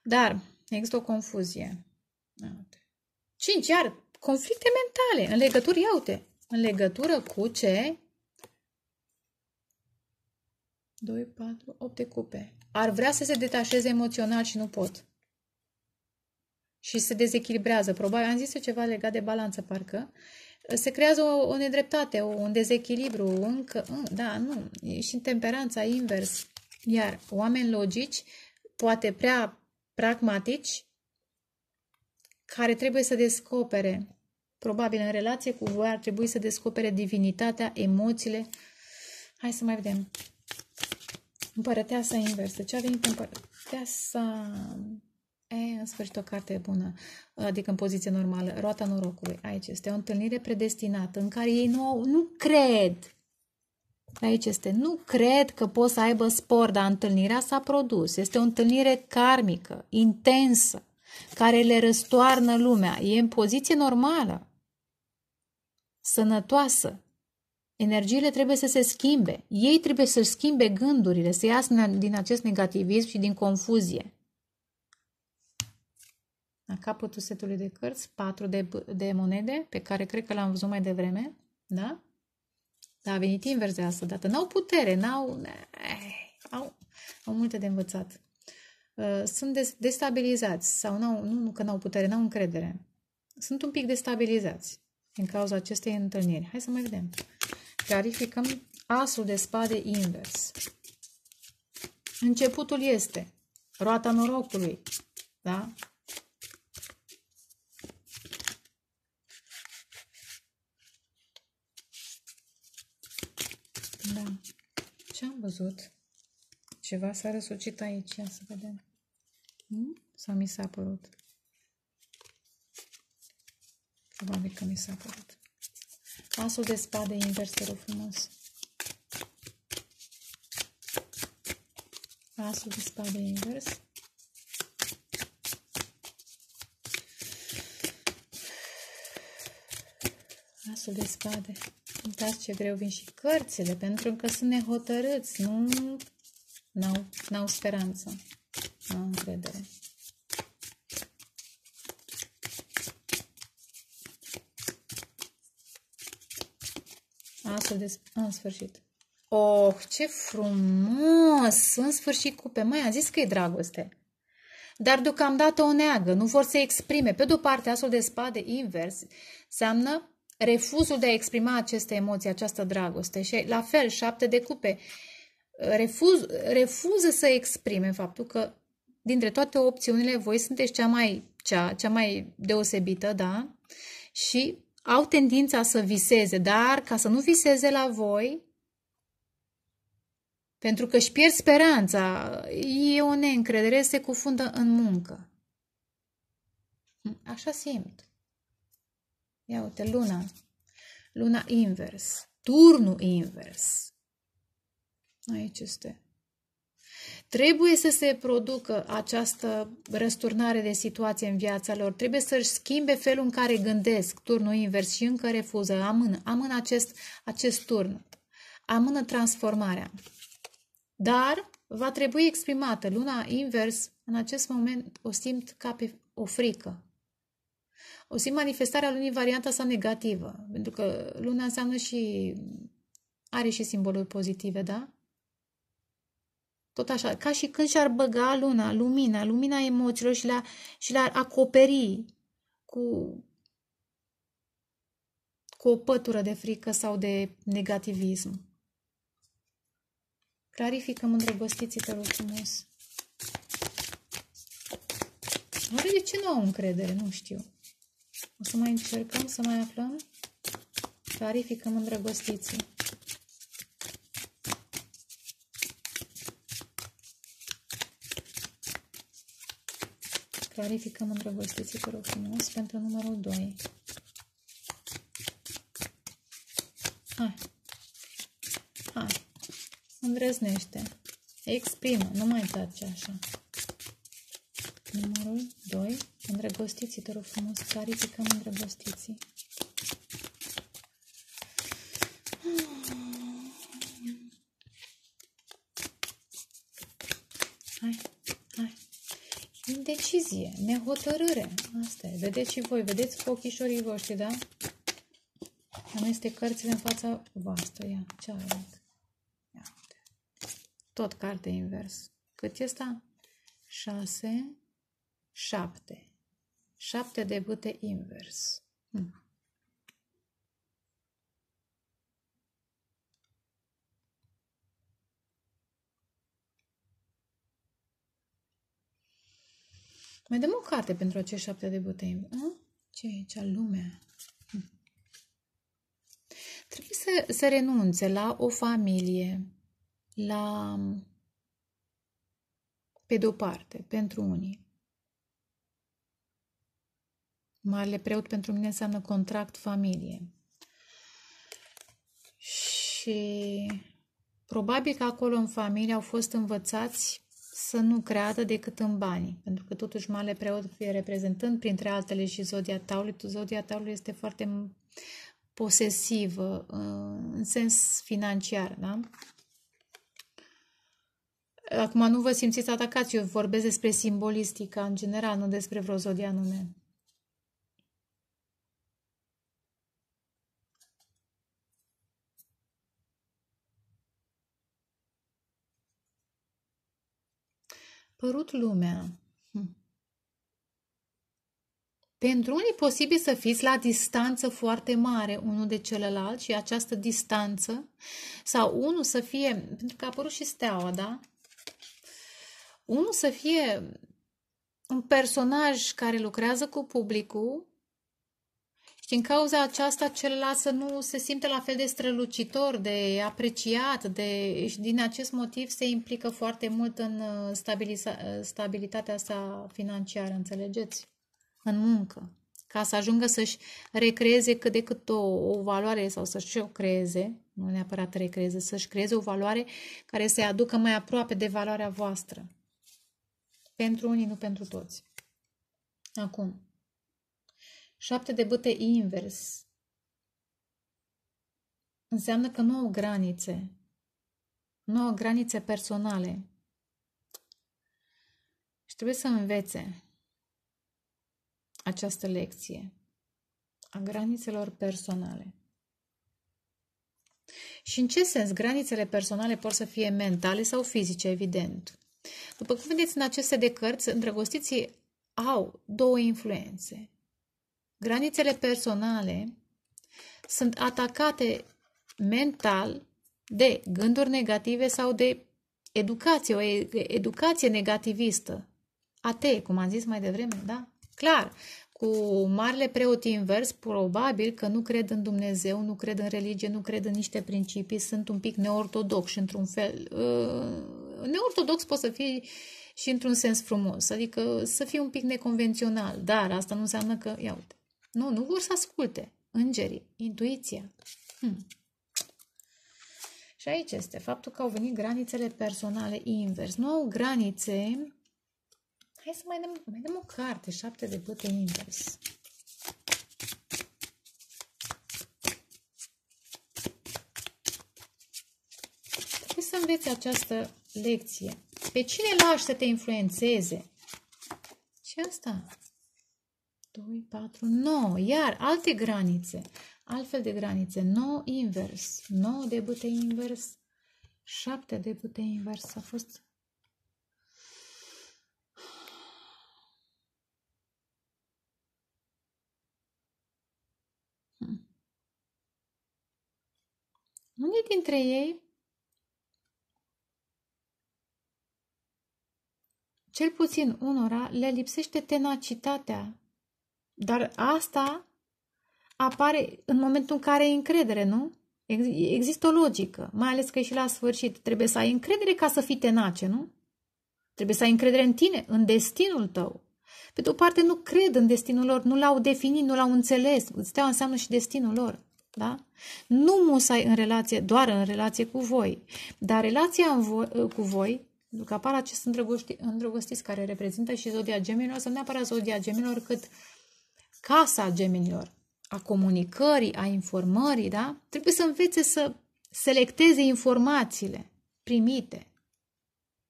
Dar există o confuzie. Cinci, iar conflicte mentale în legătură, iau-te, în legătură cu ce 2, 4, 8 de cupe. Ar vrea să se detașeze emoțional și nu pot. Și se dezechilibrează. Probabil am zis ceva legat de balanță, parcă. Se creează o, o nedreptate, un dezechilibru, încă, mm, da, nu, și în temperanța invers. Iar oameni logici, poate prea pragmatici, care trebuie să descopere, probabil în relație cu voi, ar trebui să descopere divinitatea, emoțiile. Hai să mai vedem. Împărăteasa inversă. Ce a venit împărăteasa... E, în sfârșit, o carte bună, adică în poziție normală. Roata norocului. Aici este o întâlnire predestinată în care ei nu, nu cred. Aici este. Nu cred că pot să aibă spor, dar întâlnirea s-a produs. Este o întâlnire karmică, intensă, care le răstoarnă lumea. E în poziție normală, sănătoasă, Energiile trebuie să se schimbe. Ei trebuie să schimbe gândurile, să iasă din acest negativism și din confuzie. La capătul setului de cărți, patru de, de monede, pe care cred că l-am văzut mai devreme, da? Dar a venit invers de asta dată. N-au putere, n-au... Au, au multe de învățat. Uh, sunt destabilizați sau n-au, nu, nu că n-au putere, n-au încredere. Sunt un pic destabilizați din cauza acestei întâlniri. Hai să mai vedem clarificăm asul de spade invers. Începutul este roata norocului, da? Da. Ce am văzut? Ceva s-a răsucit aici. Ia să vedem. Hmm? Sau mi s-a părut? Probabil că mi s-a părut. Asul de spade invers, te rog frumos. Asul de spade invers. Asul de spade. Uitați ce greu vin și cărțile, pentru că sunt nehotărâți, nu N-au, au speranță, n-au încredere. Asul de... În sfârșit. Oh, ce frumos! În sfârșit, cupe. Mai a zis că e dragoste. Dar deocamdată o neagă, nu vor să exprime. Pe de-o parte, asul de spade invers înseamnă refuzul de a exprima aceste emoții, această dragoste. Și la fel, șapte de cupe. Refuz, refuză să exprime faptul că dintre toate opțiunile voi sunteți cea mai, cea, cea mai deosebită, da? Și au tendința să viseze, dar ca să nu viseze la voi, pentru că își pierd speranța, e o neîncredere, se cufundă în muncă. Așa simt. Ia uite, luna. Luna invers. Turnul invers. Aici este. Trebuie să se producă această răsturnare de situație în viața lor, trebuie să-și schimbe felul în care gândesc turnul invers și încă refuză, amână, amână acest, acest turn, amână transformarea. Dar va trebui exprimată luna invers, în acest moment o simt ca pe o frică. O simt manifestarea lunii varianta sa negativă, pentru că luna înseamnă și are și simboluri pozitive, da? tot așa, ca și când și-ar băga luna, lumina, lumina emoțiilor și le-ar, și le-ar acoperi cu, cu o pătură de frică sau de negativism. Clarificăm îndrăgostiții, te rog frumos. Oare de ce nu au încredere? Nu știu. O să mai încercăm să mai aflăm? Clarificăm îndrăgostiții. clarificăm îndrăgostiții, te rog frumos, pentru numărul 2. Hai. Hai. Îndrăznește. Exprimă. Nu mai tace așa. Numărul 2. Îndrăgostiții, te rog frumos, clarificăm îndrăgostiții. decizie, nehotărâre. Asta e. Vedeți și voi, vedeți cu ochișorii voștri, da? este cărțile în fața voastră. Ia, ce arăt? Ia, uite. Tot carte invers. Cât e asta? 6, 7. 7 de bute invers. Hm. Mai dăm o carte pentru acești șapte de butei. Ce e aici? lumea? Trebuie să, să renunțe la o familie, la... pe de-o parte, pentru unii. Marele preot pentru mine înseamnă contract familie. Și probabil că acolo în familie au fost învățați să nu creadă decât în bani, pentru că totuși Male Preot fie reprezentând printre altele și Zodia Taului, Zodia Taului este foarte posesivă uh, în sens financiar, da? Acum nu vă simțiți atacați, eu vorbesc despre simbolistica în general, nu despre vreo zodia anume. părut lumea. Hm. Pentru unii posibil să fiți la distanță foarte mare unul de celălalt și această distanță sau unul să fie, pentru că a apărut și steaua, da? Unul să fie un personaj care lucrează cu publicul și în cauza aceasta celălalt să nu se simte la fel de strălucitor, de apreciat, de, și din acest motiv se implică foarte mult în uh, uh, stabilitatea sa financiară, înțelegeți? În muncă. Ca să ajungă să-și recreeze cât de cât o, o valoare sau să-și o creeze, nu neapărat recreeze, să-și creeze o valoare care să-i aducă mai aproape de valoarea voastră. Pentru unii, nu pentru toți. Acum, șapte de bâte invers. Înseamnă că nu au granițe. Nu au granițe personale. Și trebuie să învețe această lecție a granițelor personale. Și în ce sens granițele personale pot să fie mentale sau fizice, evident. După cum vedeți în aceste de cărți, îndrăgostiții au două influențe. Granițele personale sunt atacate mental de gânduri negative sau de educație, o educație negativistă. Ate, cum am zis mai devreme, da? Clar, cu marele preot invers, probabil că nu cred în Dumnezeu, nu cred în religie, nu cred în niște principii, sunt un pic neortodox și într-un fel... Uh, neortodox poți să fii și într-un sens frumos, adică să fii un pic neconvențional, dar asta nu înseamnă că, ia uite, nu, nu vor să asculte. Îngerii, intuiția. Hmm. Și aici este faptul că au venit granițele personale invers. Nu au granițe. Hai să mai dăm, mai dăm o carte, șapte de băte invers. Trebuie să înveți această lecție. Pe cine lași să te influențeze? Și asta. 2, 4, 9. Iar alte granițe, altfel de granițe, 9 invers, 9 de bâte invers, 7 de bâte invers a fost hmm. Unii dintre ei cel puțin unora le lipsește tenacitatea dar asta apare în momentul în care ai încredere, nu? Există o logică, mai ales că și la sfârșit. Trebuie să ai încredere ca să fii tenace, nu? Trebuie să ai încredere în tine, în destinul tău. Pe de o parte nu cred în destinul lor, nu l-au definit, nu l-au înțeles. Steaua înseamnă și destinul lor. Da? Nu musai în relație, doar în relație cu voi, dar relația în vo- cu voi, pentru că apar acești îndrăgosti, îndrăgostiți care reprezintă și zodia gemenilor, sau neapărat zodia gemenilor, cât casa gemenilor, a comunicării, a informării, da? Trebuie să învețe să selecteze informațiile primite,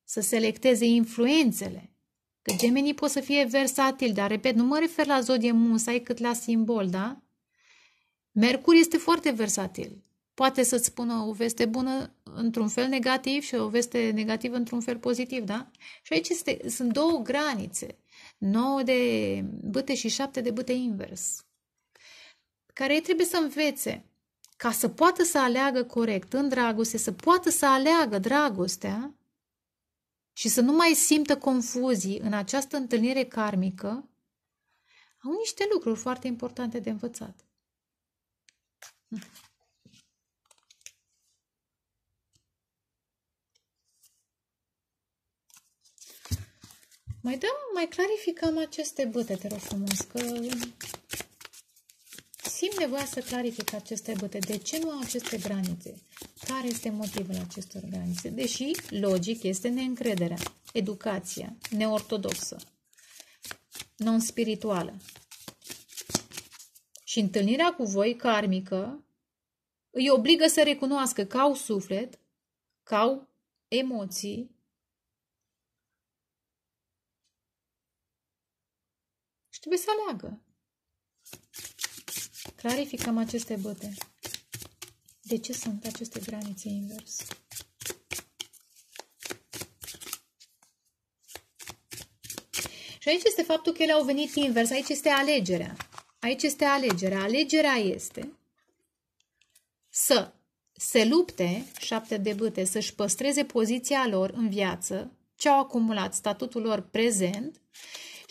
să selecteze influențele. Că gemenii pot să fie versatili, dar, repet, nu mă refer la zodie musai cât la simbol, da? Mercur este foarte versatil. Poate să-ți spună o veste bună într-un fel negativ și o veste negativă într-un fel pozitiv, da? Și aici este, sunt două granițe 9 de bâte și 7 de bâte invers, care ei trebuie să învețe ca să poată să aleagă corect în dragoste, să poată să aleagă dragostea și să nu mai simtă confuzii în această întâlnire karmică, au niște lucruri foarte importante de învățat. Mai dăm, mai clarificăm aceste băte, te rog frumos, că simt nevoia să clarific aceste băte. De ce nu au aceste granițe? Care este motivul acestor granițe? Deși, logic, este neîncrederea, educația, neortodoxă, non-spirituală. Și întâlnirea cu voi, karmică, îi obligă să recunoască că au suflet, că au emoții, și trebuie să aleagă. Clarificăm aceste băte. De ce sunt aceste granițe invers? Și aici este faptul că ele au venit invers. Aici este alegerea. Aici este alegerea. Alegerea este să se lupte, șapte de băte, să-și păstreze poziția lor în viață, ce au acumulat, statutul lor prezent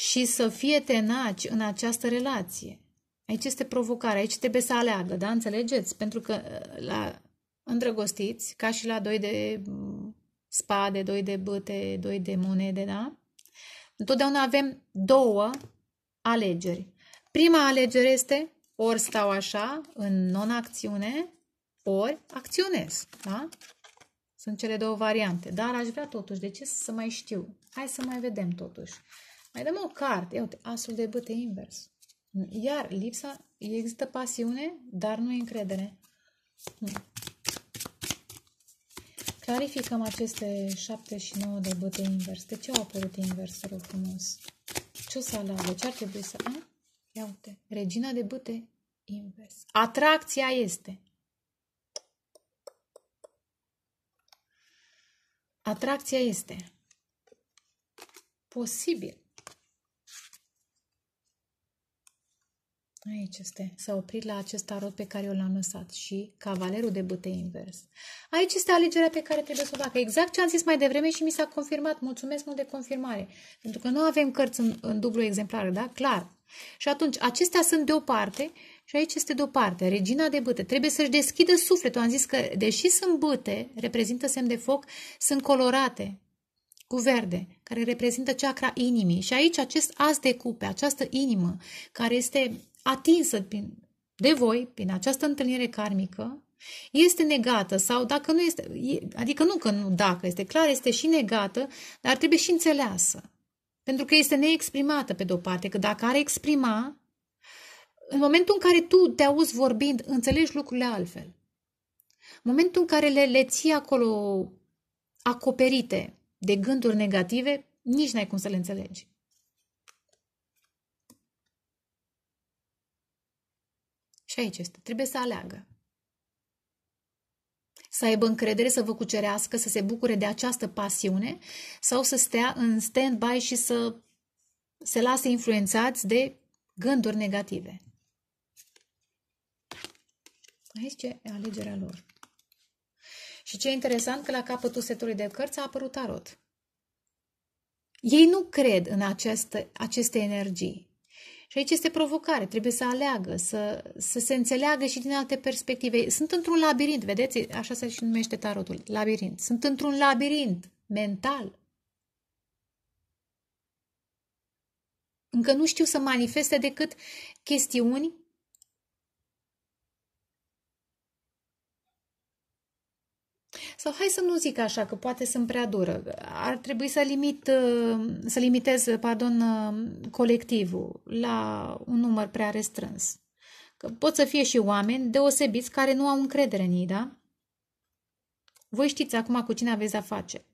și să fie tenaci în această relație. Aici este provocarea, aici trebuie să aleagă, da? Înțelegeți? Pentru că uh, la îndrăgostiți, ca și la doi de mm, spade, doi de băte, doi de monede, da? Întotdeauna avem două alegeri. Prima alegere este ori stau așa, în non-acțiune, ori acționez, da? Sunt cele două variante, dar aș vrea totuși, de ce să mai știu? Hai să mai vedem totuși. Hai dăm o carte, uite, asul de băte invers. Iar lipsa, există pasiune, dar nu încredere. Hmm. Clarificăm aceste 7 și 9 de băte invers. De ce au apărut invers, rog frumos? Ce să aleagă? Ce ar trebui să... A? Ia uite. Regina de băte invers. Atracția este. Atracția este. Posibil. Aici este. S-a oprit la acest tarot pe care eu l-am lăsat și cavalerul de bâte invers. Aici este alegerea pe care trebuie să o facă. Exact ce am zis mai devreme și mi s-a confirmat. Mulțumesc mult de confirmare. Pentru că nu avem cărți în, în dublu exemplar, da? Clar. Și atunci, acestea sunt de o parte și aici este de o parte. Regina de bâte. Trebuie să-și deschidă sufletul. Am zis că, deși sunt bâte, reprezintă semn de foc, sunt colorate cu verde, care reprezintă chakra inimii. Și aici acest as de cupe, această inimă, care este atinsă de voi prin această întâlnire karmică este negată sau dacă nu este, adică nu că nu dacă este clar, este și negată, dar trebuie și înțeleasă. Pentru că este neexprimată pe de-o parte, că dacă ar exprima, în momentul în care tu te auzi vorbind, înțelegi lucrurile altfel. În momentul în care le, le ții acolo acoperite de gânduri negative, nici n-ai cum să le înțelegi. aici este. Trebuie să aleagă. Să aibă încredere, să vă cucerească, să se bucure de această pasiune sau să stea în stand-by și să se lase influențați de gânduri negative. Aici e alegerea lor. Și ce e interesant că la capătul setului de cărți a apărut tarot. Ei nu cred în aceste, aceste energii. Și aici este provocare, trebuie să aleagă, să, să se înțeleagă și din alte perspective. Sunt într-un labirint, vedeți? Așa se și numește tarotul, labirint. Sunt într-un labirint mental. Încă nu știu să manifeste decât chestiuni Sau hai să nu zic așa, că poate sunt prea dură. Ar trebui să, limit, uh, să limitez pardon, uh, colectivul la un număr prea restrâns. Că pot să fie și oameni deosebiți care nu au încredere în ei, da? Voi știți acum cu cine aveți a face.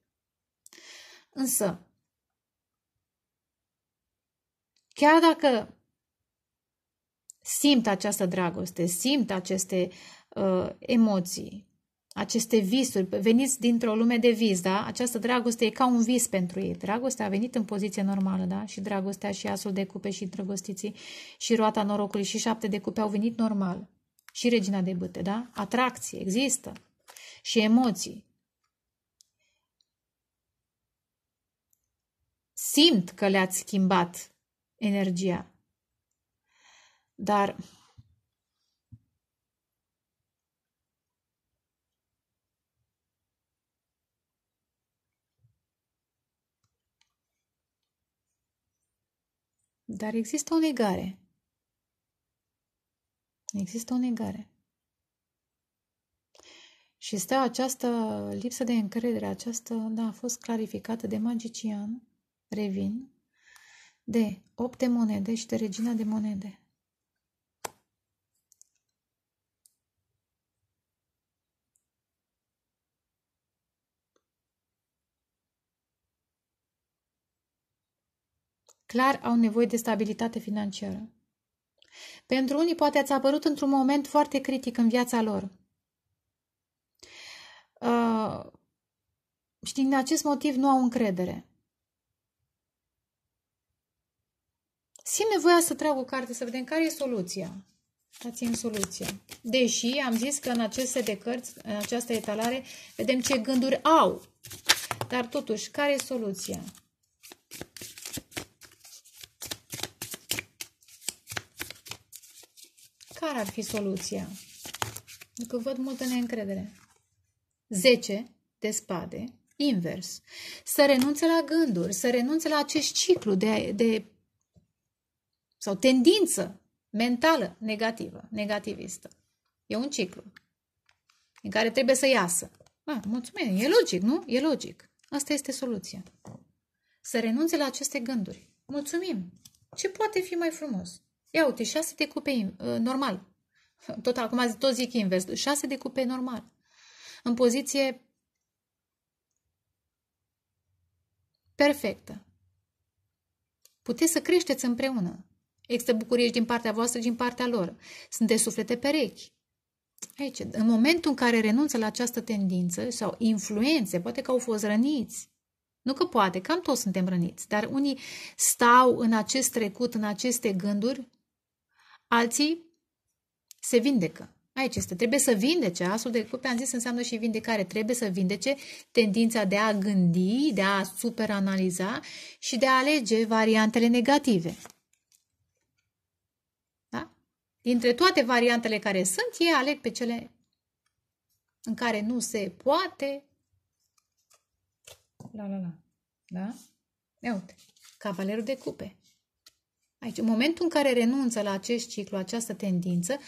Însă, chiar dacă simt această dragoste, simt aceste uh, emoții, aceste visuri, veniți dintr-o lume de vis, da? Această dragoste e ca un vis pentru ei. Dragostea a venit în poziție normală, da? Și dragostea și asul de cupe și drăgostiții și roata norocului și șapte de cupe au venit normal. Și regina de bâte, da? Atracție există. Și emoții. Simt că le-ați schimbat energia. Dar Dar există o negare. Există o negare. Și stă această lipsă de încredere, această, da, a fost clarificată de magician, revin, de opte monede și de regina de monede. clar au nevoie de stabilitate financiară. Pentru unii poate ați apărut într-un moment foarte critic în viața lor. Uh, și din acest motiv nu au încredere. Simt nevoia să trag o carte să vedem care e soluția. Dați în soluția. Deși am zis că în aceste de cărți, în această etalare, vedem ce gânduri au. Dar totuși, care e soluția? care ar fi soluția? Că văd multă neîncredere. 10 de spade, invers. Să renunțe la gânduri, să renunțe la acest ciclu de, de sau tendință mentală negativă, negativistă. E un ciclu în care trebuie să iasă. Ah, mulțumesc, e logic, nu? E logic. Asta este soluția. Să renunțe la aceste gânduri. Mulțumim! Ce poate fi mai frumos? Ia uite, de cupe ă, normal. Tot acum tot zic invers. de decupe normal. În poziție perfectă. Puteți să creșteți împreună. Există bucurie și din partea voastră și din partea lor. Sunteți suflete perechi. Aici, în momentul în care renunță la această tendință sau influențe, poate că au fost răniți, nu că poate, cam toți suntem răniți, dar unii stau în acest trecut, în aceste gânduri Alții se vindecă. Aici este, trebuie să vindece. Asul de cupe, am zis, înseamnă și vindecare. Trebuie să vindece tendința de a gândi, de a superanaliza și de a alege variantele negative. Da? Dintre toate variantele care sunt, ei aleg pe cele în care nu se poate. La, la, la. Da? Ia uite, cavalerul de cupe. Aici, în momentul în care renunță la acest ciclu, această tendință,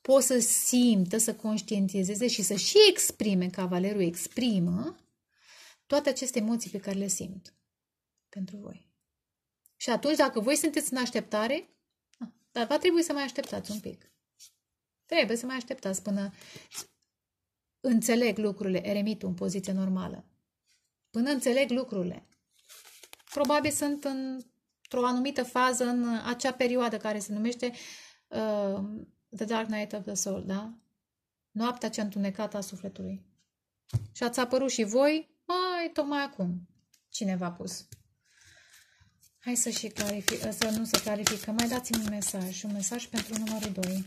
pot să simtă, să conștientizeze și să și exprime, cavalerul exprimă, toate aceste emoții pe care le simt pentru voi. Și atunci, dacă voi sunteți în așteptare, ah, dar va trebui să mai așteptați un pic. Trebuie să mai așteptați până înțeleg lucrurile, eremitul în poziție normală. Până înțeleg lucrurile. Probabil sunt în într-o anumită fază în acea perioadă care se numește uh, The Dark Night of the Soul, da? Noaptea cea întunecată a sufletului. Și ați apărut și voi, mai tocmai acum. Cineva a pus. Hai să și clarific, să nu să clarificăm. Mai dați-mi un mesaj, un mesaj pentru numărul 2.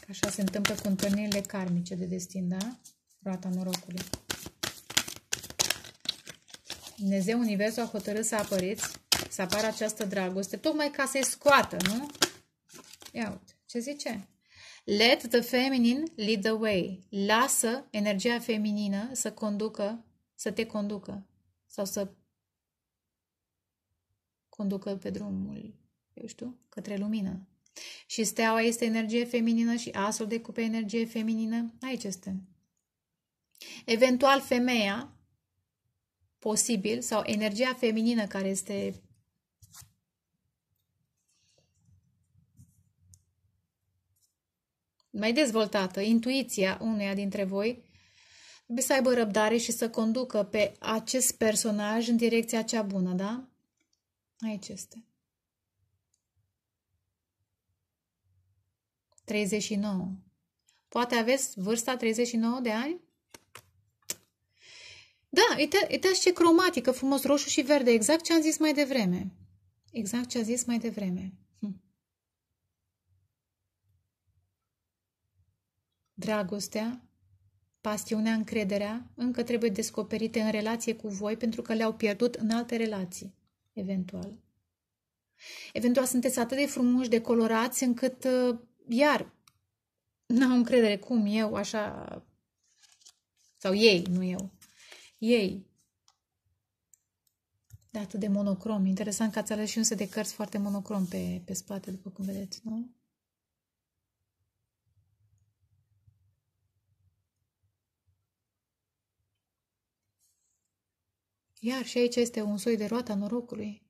Că așa se întâmplă cu întâlnirile karmice de destin, da? Roata norocului. Dumnezeu, Universul a hotărât să apăriți să apară această dragoste, tocmai ca să-i scoată, nu? Ia uite, ce zice? Let the feminine lead the way. Lasă energia feminină să conducă, să te conducă sau să conducă pe drumul, eu știu, către lumină. Și steaua este energie feminină și asul de cupe energie feminină. Aici este. Eventual femeia, posibil, sau energia feminină care este mai dezvoltată, intuiția uneia dintre voi, trebuie să aibă răbdare și să conducă pe acest personaj în direcția cea bună, da? Aici este. 39. Poate aveți vârsta 39 de ani? Da, uite, uitați ce cromatică, frumos roșu și verde, exact ce am zis mai devreme. Exact ce a zis mai devreme. Dragostea, pasiunea, încrederea încă trebuie descoperite în relație cu voi pentru că le-au pierdut în alte relații, eventual. Eventual sunteți atât de frumoși, de colorați, încât, uh, iar, n-au încredere cum eu, așa, sau ei, nu eu, ei. De da, atât de monocrom. Interesant că ați ales și un set de cărți foarte monocrom pe, pe spate, după cum vedeți, nu? Iar și aici este un soi de roata norocului.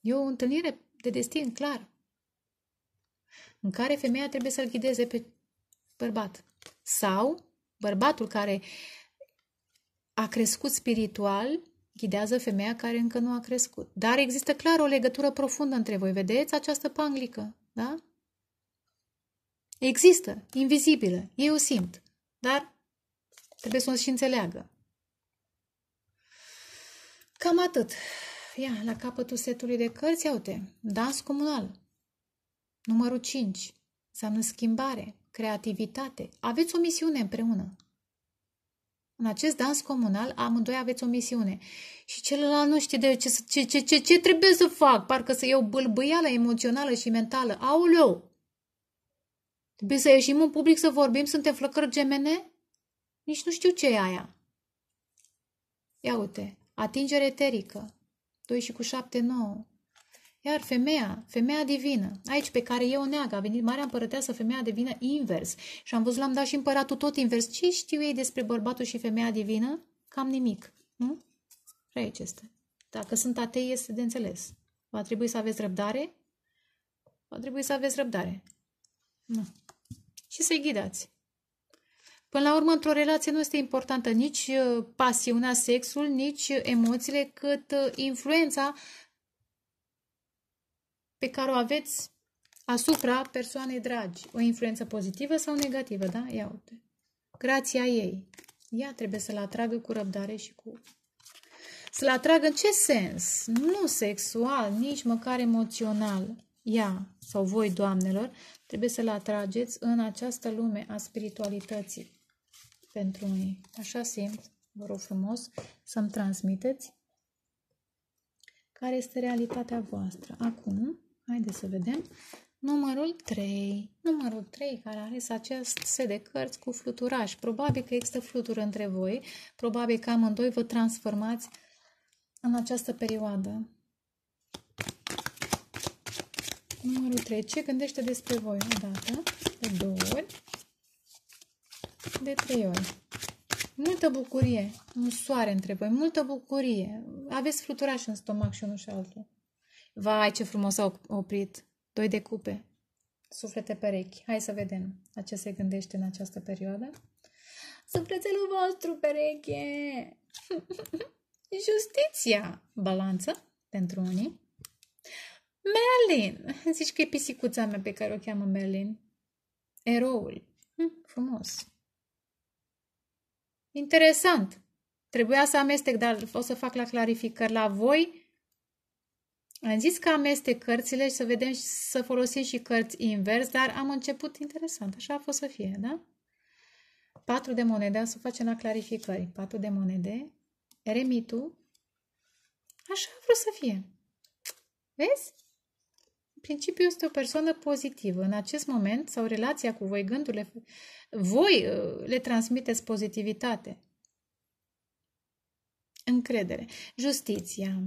E o întâlnire de destin clar, în care femeia trebuie să-l ghideze pe bărbat. Sau bărbatul care a crescut spiritual ghidează femeia care încă nu a crescut. Dar există clar o legătură profundă între voi. Vedeți această panglică, da? Există, invizibilă, eu simt, dar trebuie să o și înțeleagă. Cam atât. Ia, la capătul setului de cărți, iau-te, dans comunal. Numărul 5. Înseamnă schimbare, creativitate. Aveți o misiune împreună. În acest dans comunal, amândoi aveți o misiune. Și celălalt nu știe de ce, ce, ce, ce, ce trebuie să fac. Parcă să iau bâlbâială emoțională și mentală. Aoleu! Trebuie să ieșim în public să vorbim, suntem flăcări gemene? Nici nu știu ce e aia. Ia uite, atingere eterică, 2 și cu 7, 9. Iar femeia, femeia divină, aici pe care eu o neagă, a venit Marea Împărăteasă, femeia divină invers. Și am văzut, l-am dat și împăratul tot invers. Ce știu ei despre bărbatul și femeia divină? Cam nimic. Nu? Aici este. Dacă sunt atei, este de înțeles. Va trebui să aveți răbdare? Va trebui să aveți răbdare. Nu. Și să-i ghidați. Până la urmă, într-o relație nu este importantă nici uh, pasiunea, sexul, nici uh, emoțiile, cât uh, influența pe care o aveți asupra persoanei dragi. O influență pozitivă sau negativă, da? Ia uite. Grația ei. Ea trebuie să-l atragă cu răbdare și cu... Să-l atragă în ce sens? Nu sexual, nici măcar emoțional. Ea sau voi, doamnelor, trebuie să-l atrageți în această lume a spiritualității pentru unii. Așa simt, vă rog frumos, să-mi transmiteți care este realitatea voastră. Acum, haideți să vedem Numărul 3. Numărul 3 care are acest set de cărți cu fluturaș. Probabil că există fluturi între voi, probabil că amândoi vă transformați în această perioadă. Numărul 3. Ce gândește despre voi? O dată, de două ori de trei ori. Multă bucurie, un soare între voi, multă bucurie. Aveți fluturaș în stomac și unul și altul. Vai, ce frumos au oprit. Doi de cupe, suflete perechi. Hai să vedem la ce se gândește în această perioadă. Sufletelul vostru pereche! *laughs* Justiția! Balanță pentru unii. Merlin! Zici că e pisicuța mea pe care o cheamă Merlin. Eroul. Hm, frumos. Interesant. Trebuia să amestec, dar o să fac la clarificări la voi. Am zis că amestec cărțile și să vedem și să folosim și cărți invers, dar am început interesant. Așa a fost să fie, da? Patru de monede, să facem la clarificări. Patru de monede, eremitul. Așa a vrut să fie. Vezi? principiu este o persoană pozitivă. În acest moment sau relația cu voi, gândurile, voi uh, le transmiteți pozitivitate. Încredere. Justiția.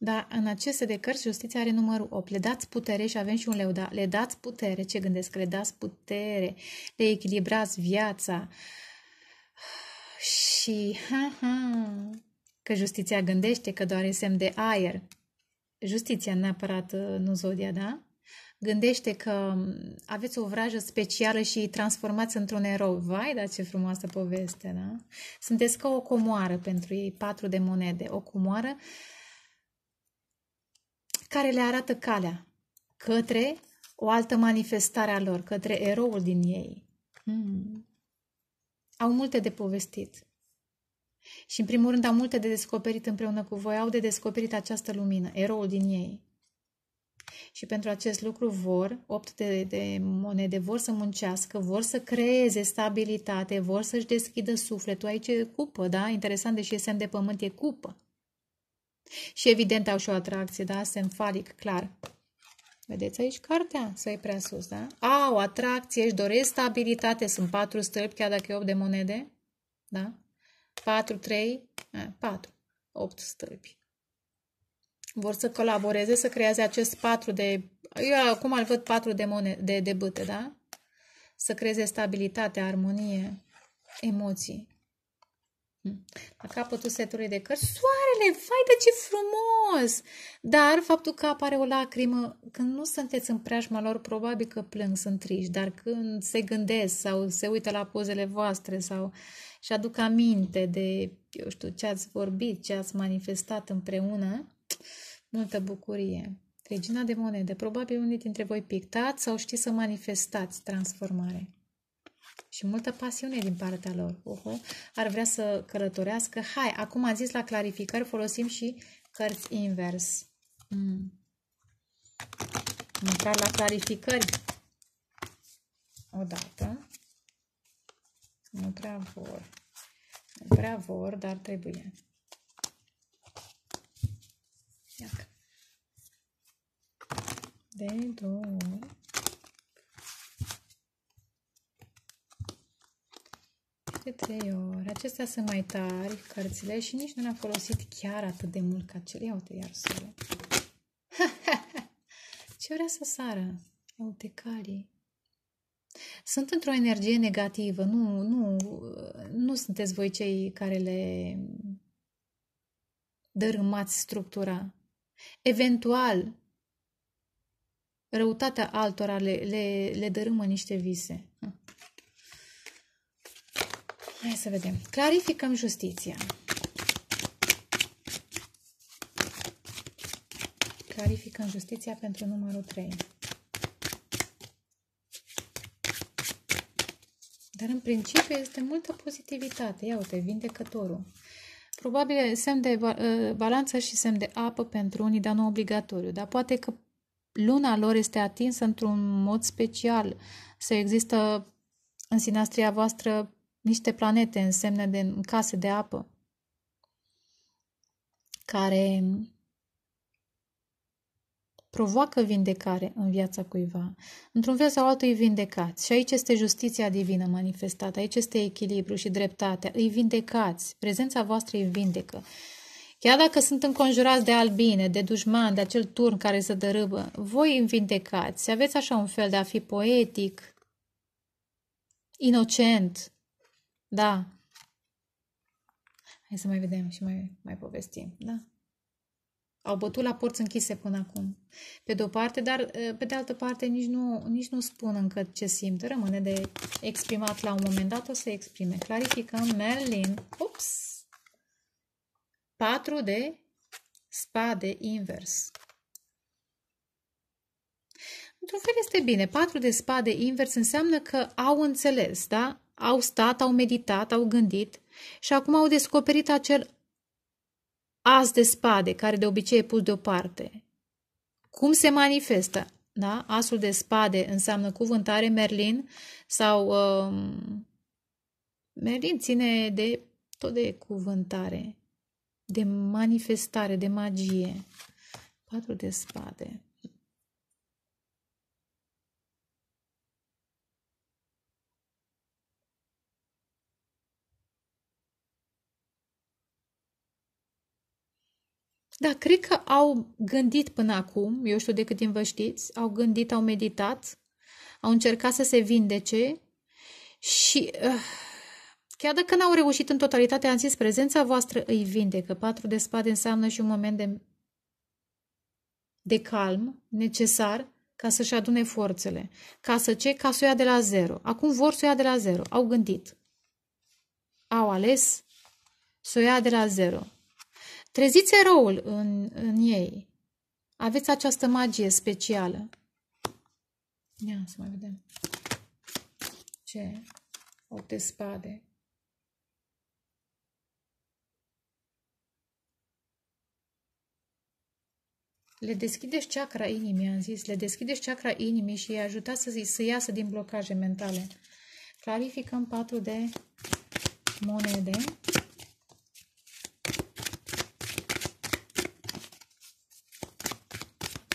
Da, în aceste de cărți, justiția are numărul 8. Le dați putere și avem și un leu, da? Le dați putere. Ce gândesc? Le dați putere. Le echilibrați viața. *sighs* Și, ha, ha, că justiția gândește că doar e semn de aer justiția neapărat, uh, nu zodia, da? Gândește că um, aveți o vrajă specială și transformați într-un erou. Vai, da, ce frumoasă poveste, da? Sunteți ca o comoară pentru ei, patru de monede. O comoară care le arată calea către o altă manifestare a lor, către eroul din ei. Hmm. Au multe de povestit. Și în primul rând am multe de descoperit împreună cu voi, au de descoperit această lumină, eroul din ei. Și pentru acest lucru vor, opt de, de monede, vor să muncească, vor să creeze stabilitate, vor să-și deschidă sufletul. Aici e cupă, da? Interesant, deși e semn de pământ, e cupă. Și evident au și o atracție, da? Semn falic, clar. Vedeți aici cartea? Să e prea sus, da? Au atracție, își doresc stabilitate, sunt patru stâlpi, chiar dacă e opt de monede, da? 4, 3, 4, 8 stâlpi. Vor să colaboreze, să creeze acest 4 de... Eu acum îl văd 4 de, mone, de, de bâte, da? Să creeze stabilitate, armonie, emoții. Hm. La capătul setului de cărți, soarele, vai de ce frumos! Dar faptul că apare o lacrimă, când nu sunteți în preajma lor, probabil că plâng, sunt triști, dar când se gândesc sau se uită la pozele voastre sau uh, și aduc aminte de, eu știu, ce ați vorbit, ce ați manifestat împreună, multă bucurie. Regina de monede, probabil unii dintre voi pictați sau știți să manifestați transformare. Și multă pasiune din partea lor. Oho, ar vrea să călătorească. Hai, acum am zis la clarificări, folosim și cărți invers. Mm. Măcar la clarificări. O dată. Nu prea vor. Nu prea vor, dar trebuie. Iac. De două ori. De trei ori. Acestea sunt mai tari, cărțile, și nici nu le-am folosit chiar atât de mult ca cele. Ia uite, iar să. *laughs* Ce vrea să sară? calii sunt într-o energie negativă, nu, nu, nu sunteți voi cei care le dărâmați structura. Eventual, răutatea altora le, le, le dărâmă niște vise. Hai să vedem. Clarificăm justiția. Clarificăm justiția pentru numărul 3. Dar în principiu este multă pozitivitate. Ia uite, vindecătorul. Probabil semn de ă, balanță și semn de apă pentru unii, dar nu obligatoriu. Dar poate că luna lor este atinsă într-un mod special. Să există în sinastria voastră niște planete în semne de în case de apă care provoacă vindecare în viața cuiva. Într-un fel sau altul îi vindecați. Și aici este justiția divină manifestată, aici este echilibru și dreptatea. Îi vindecați, prezența voastră îi vindecă. Chiar dacă sunt înconjurați de albine, de dușman, de acel turn care se dărâbă, voi îi vindecați. Aveți așa un fel de a fi poetic, inocent. Da. Hai să mai vedem și mai, mai povestim. Da. Au bătut la porți închise până acum. Pe de o parte, dar ă, pe de altă parte nici nu, nici nu spun încă ce simt. Rămâne de exprimat la un moment dat, o să exprime. Clarificăm Merlin. Ups! 4 de spade invers. Într-un fel este bine. 4 de spade invers înseamnă că au înțeles, da? Au stat, au meditat, au gândit și acum au descoperit acel as de spade, care de obicei e pus deoparte. Cum se manifestă? Da? Asul de spade înseamnă cuvântare, Merlin sau um, Merlin ține de tot de cuvântare, de manifestare, de magie. Patru de spade. Da, cred că au gândit până acum, eu știu de cât timp vă știți, au gândit, au meditat, au încercat să se vindece și uh, chiar dacă n-au reușit în totalitate, am zis, prezența voastră îi vindecă. Patru de spade înseamnă și un moment de, de calm necesar ca să-și adune forțele, ca să ce? Ca să o ia de la zero. Acum vor să o ia de la zero, au gândit. Au ales să o ia de la zero. Treziți eroul în, în ei. Aveți această magie specială. Ia să mai vedem. Ce? O de spade. Le deschideți chakra inimii, am zis. Le deschideți chakra inimii și îi ajuta să, zi, să iasă din blocaje mentale. Clarificăm patru de monede.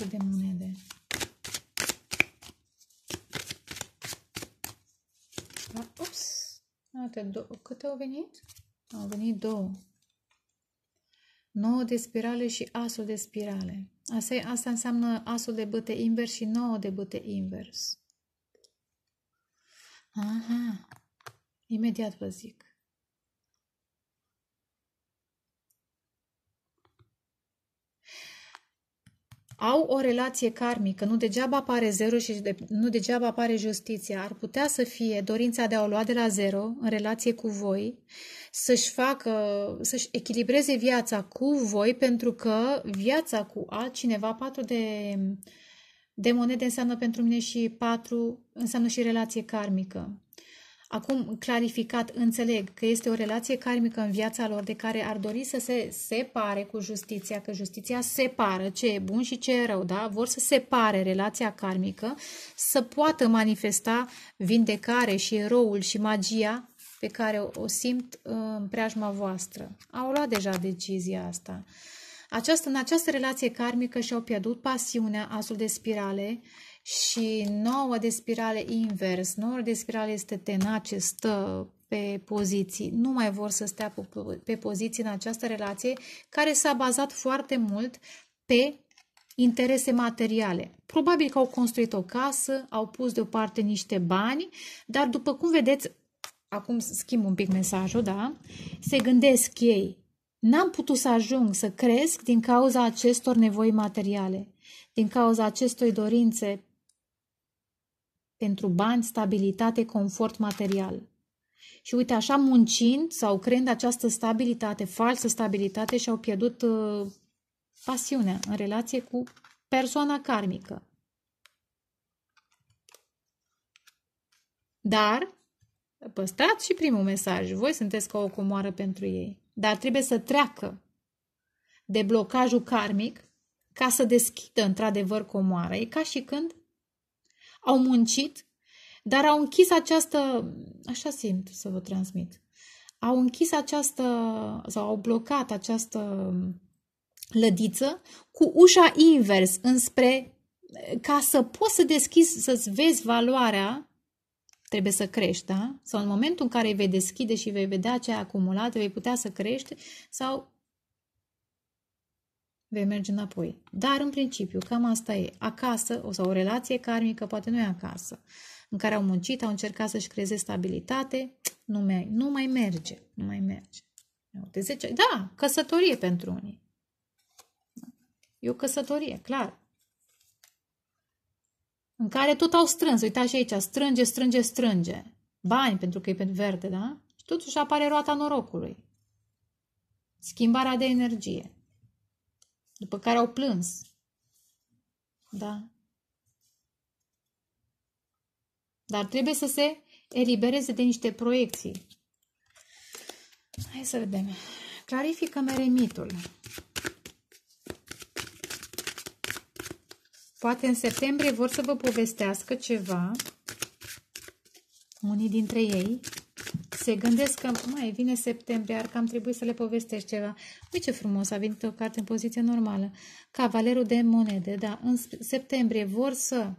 șase de monede. Da, ups, câte au venit? Au venit două. 9 de spirale și asul de spirale. Asta, asta înseamnă asul de băte invers și 9 de băte invers. Aha. Imediat vă zic. au o relație karmică, nu degeaba apare zero și de, nu degeaba apare justiția. Ar putea să fie dorința de a o lua de la zero în relație cu voi, să-și facă, să-și echilibreze viața cu voi, pentru că viața cu altcineva, patru de, de monede înseamnă pentru mine și patru, înseamnă și relație karmică. Acum, clarificat, înțeleg că este o relație karmică în viața lor de care ar dori să se separe cu justiția, că justiția separă ce e bun și ce e rău, da? Vor să separe relația karmică, să poată manifesta vindecare și eroul și magia pe care o simt uh, în preajma voastră. Au luat deja decizia asta. Această, în această relație karmică și-au pierdut pasiunea, asul de spirale și nouă de spirale invers. nouă de spirale este tenace, stă pe poziții. Nu mai vor să stea pe poziții în această relație care s-a bazat foarte mult pe interese materiale. Probabil că au construit o casă, au pus deoparte niște bani, dar după cum vedeți, acum schimb un pic mesajul, da? Se gândesc ei, n-am putut să ajung să cresc din cauza acestor nevoi materiale, din cauza acestor dorințe pentru bani, stabilitate, confort material. Și uite, așa muncind sau creând această stabilitate, falsă stabilitate, și-au pierdut uh, pasiunea în relație cu persoana karmică. Dar păstrați și primul mesaj. Voi sunteți ca o comoară pentru ei. Dar trebuie să treacă de blocajul karmic ca să deschidă într-adevăr comoara. E ca și când au muncit, dar au închis această, așa simt să vă transmit, au închis această, sau au blocat această lădiță cu ușa invers înspre, ca să poți să deschizi, să-ți vezi valoarea, trebuie să crești, da? Sau în momentul în care vei deschide și vei vedea ce ai acumulat, vei putea să crești sau vei merge înapoi. Dar, în principiu, cam asta e. Acasă, sau o relație karmică, poate nu e acasă, în care au muncit, au încercat să-și creeze stabilitate, nu mai, nu mai merge. Nu mai merge. De 10, da, căsătorie pentru unii. E o căsătorie, clar. În care tot au strâns. Uitați aici, strânge, strânge, strânge. Bani, pentru că e pentru verde, da? Și totuși apare roata norocului. Schimbarea de energie. După care au plâns. Da? Dar trebuie să se elibereze de niște proiecții. Hai să vedem. Clarifică meremitul. Poate în septembrie vor să vă povestească ceva, unii dintre ei, se gândesc că mai vine septembrie, ar cam trebui să le povestești ceva. Uite ce frumos, a venit o carte în poziție normală. Cavalerul de monede, da, în septembrie vor să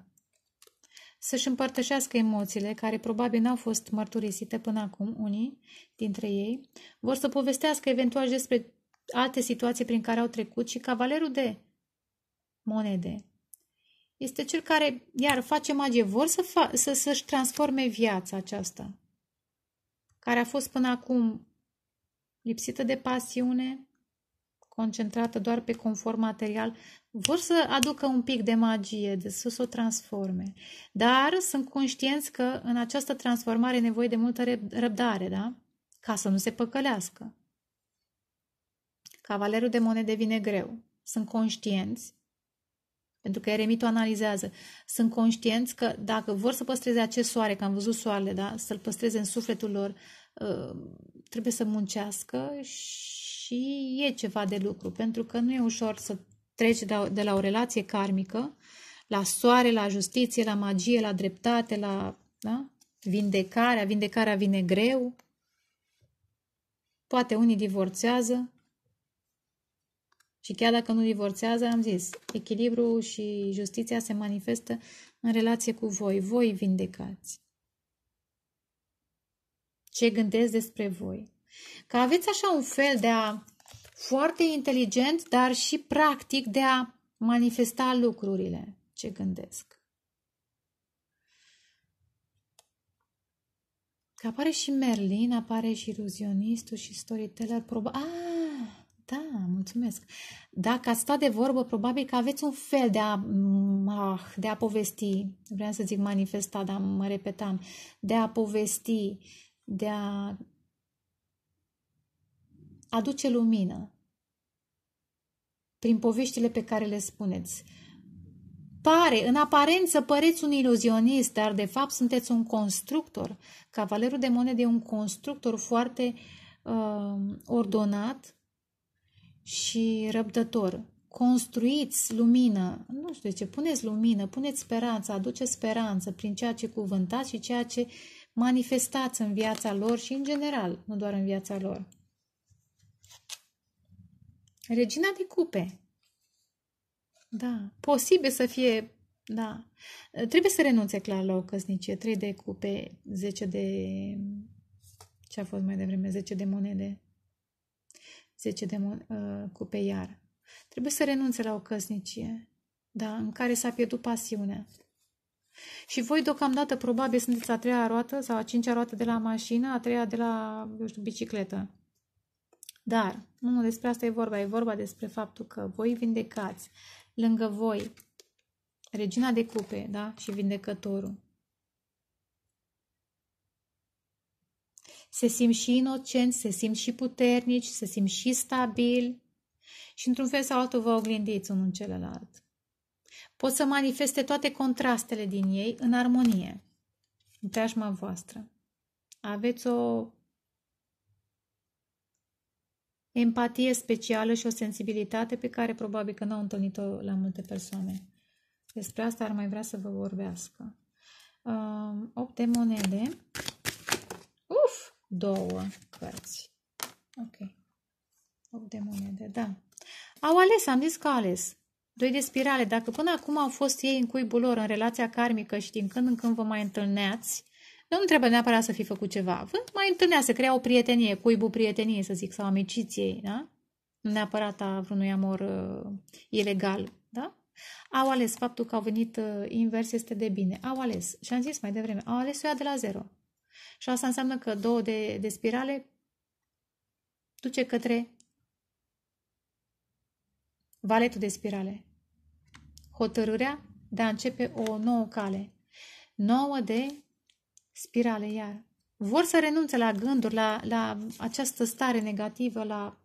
să-și împărtășească emoțiile care probabil n-au fost mărturisite până acum unii dintre ei, vor să povestească eventual despre alte situații prin care au trecut și cavalerul de monede este cel care, iar, face magie, vor să fa- să, să-și transforme viața aceasta care a fost până acum lipsită de pasiune, concentrată doar pe confort material, vor să aducă un pic de magie, de să o transforme. Dar sunt conștienți că în această transformare e nevoie de multă răbdare, da? Ca să nu se păcălească. Cavalerul de monede devine greu. Sunt conștienți pentru că eremitul analizează. Sunt conștienți că dacă vor să păstreze acest soare, că am văzut soarele, da? să-l păstreze în sufletul lor, ă, trebuie să muncească și e ceva de lucru. Pentru că nu e ușor să treci de la o relație karmică la soare, la justiție, la magie, la dreptate, la da? vindecarea. Vindecarea vine greu. Poate unii divorțează, și chiar dacă nu divorțează, am zis, echilibru și justiția se manifestă în relație cu voi. Voi vindecați. Ce gândesc despre voi. Că aveți așa un fel de a foarte inteligent, dar și practic de a manifesta lucrurile ce gândesc. Că apare și Merlin, apare și iluzionistul și storyteller. Proba- ah, da, mulțumesc. Dacă ați stat de vorbă, probabil că aveți un fel de a, ah, de a povesti, vreau să zic manifesta, dar mă repetam, de a povesti, de a aduce lumină prin poveștile pe care le spuneți. Pare, în aparență păreți un iluzionist, dar de fapt sunteți un constructor. Cavalerul de monede e un constructor foarte uh, ordonat, și răbdător. Construiți lumină, nu știu de ce, puneți lumină, puneți speranță, aduceți speranță prin ceea ce cuvântați și ceea ce manifestați în viața lor și în general, nu doar în viața lor. Regina de cupe. Da, posibil să fie, da. Trebuie să renunțe clar la o căsnicie. 3 de cupe, 10 de... Ce a fost mai devreme? 10 de monede. 10 de uh, ă, cupe iar. Trebuie să renunțe la o căsnicie, da, în care s-a pierdut pasiunea. Și voi deocamdată probabil sunteți a treia roată sau a cincea roată de la mașină, a treia de la, eu știu, bicicletă. Dar nu despre asta e vorba, e vorba despre faptul că voi vindecați lângă voi regina de cupe, da, și vindecătorul. se simt și inocenți, se simt și puternici, se simt și stabili și într-un fel sau altul vă oglindiți unul în celălalt. Pot să manifeste toate contrastele din ei în armonie, în preajma voastră. Aveți o empatie specială și o sensibilitate pe care probabil că n-au întâlnit-o la multe persoane. Despre asta ar mai vrea să vă vorbească. 8 de monede două cărți. Ok. 8 de monede, da. Au ales, am zis că au ales. Doi de spirale. Dacă până acum au fost ei în cuibul lor, în relația karmică și din când în când vă mai întâlneați, nu trebuie neapărat să fi făcut ceva. Vă mai întâlnea, să crea o prietenie, cuibul prieteniei, să zic, sau amiciției, da? Nu neapărat a vreunui amor uh, ilegal, da? Au ales faptul că au venit uh, invers este de bine. Au ales. Și am zis mai devreme, au ales o ia de la zero. Și asta înseamnă că două de, de spirale duce către valetul de spirale. Hotărârea de a începe o nouă cale. Nouă de spirale iar. Vor să renunțe la gânduri, la, la această stare negativă, la...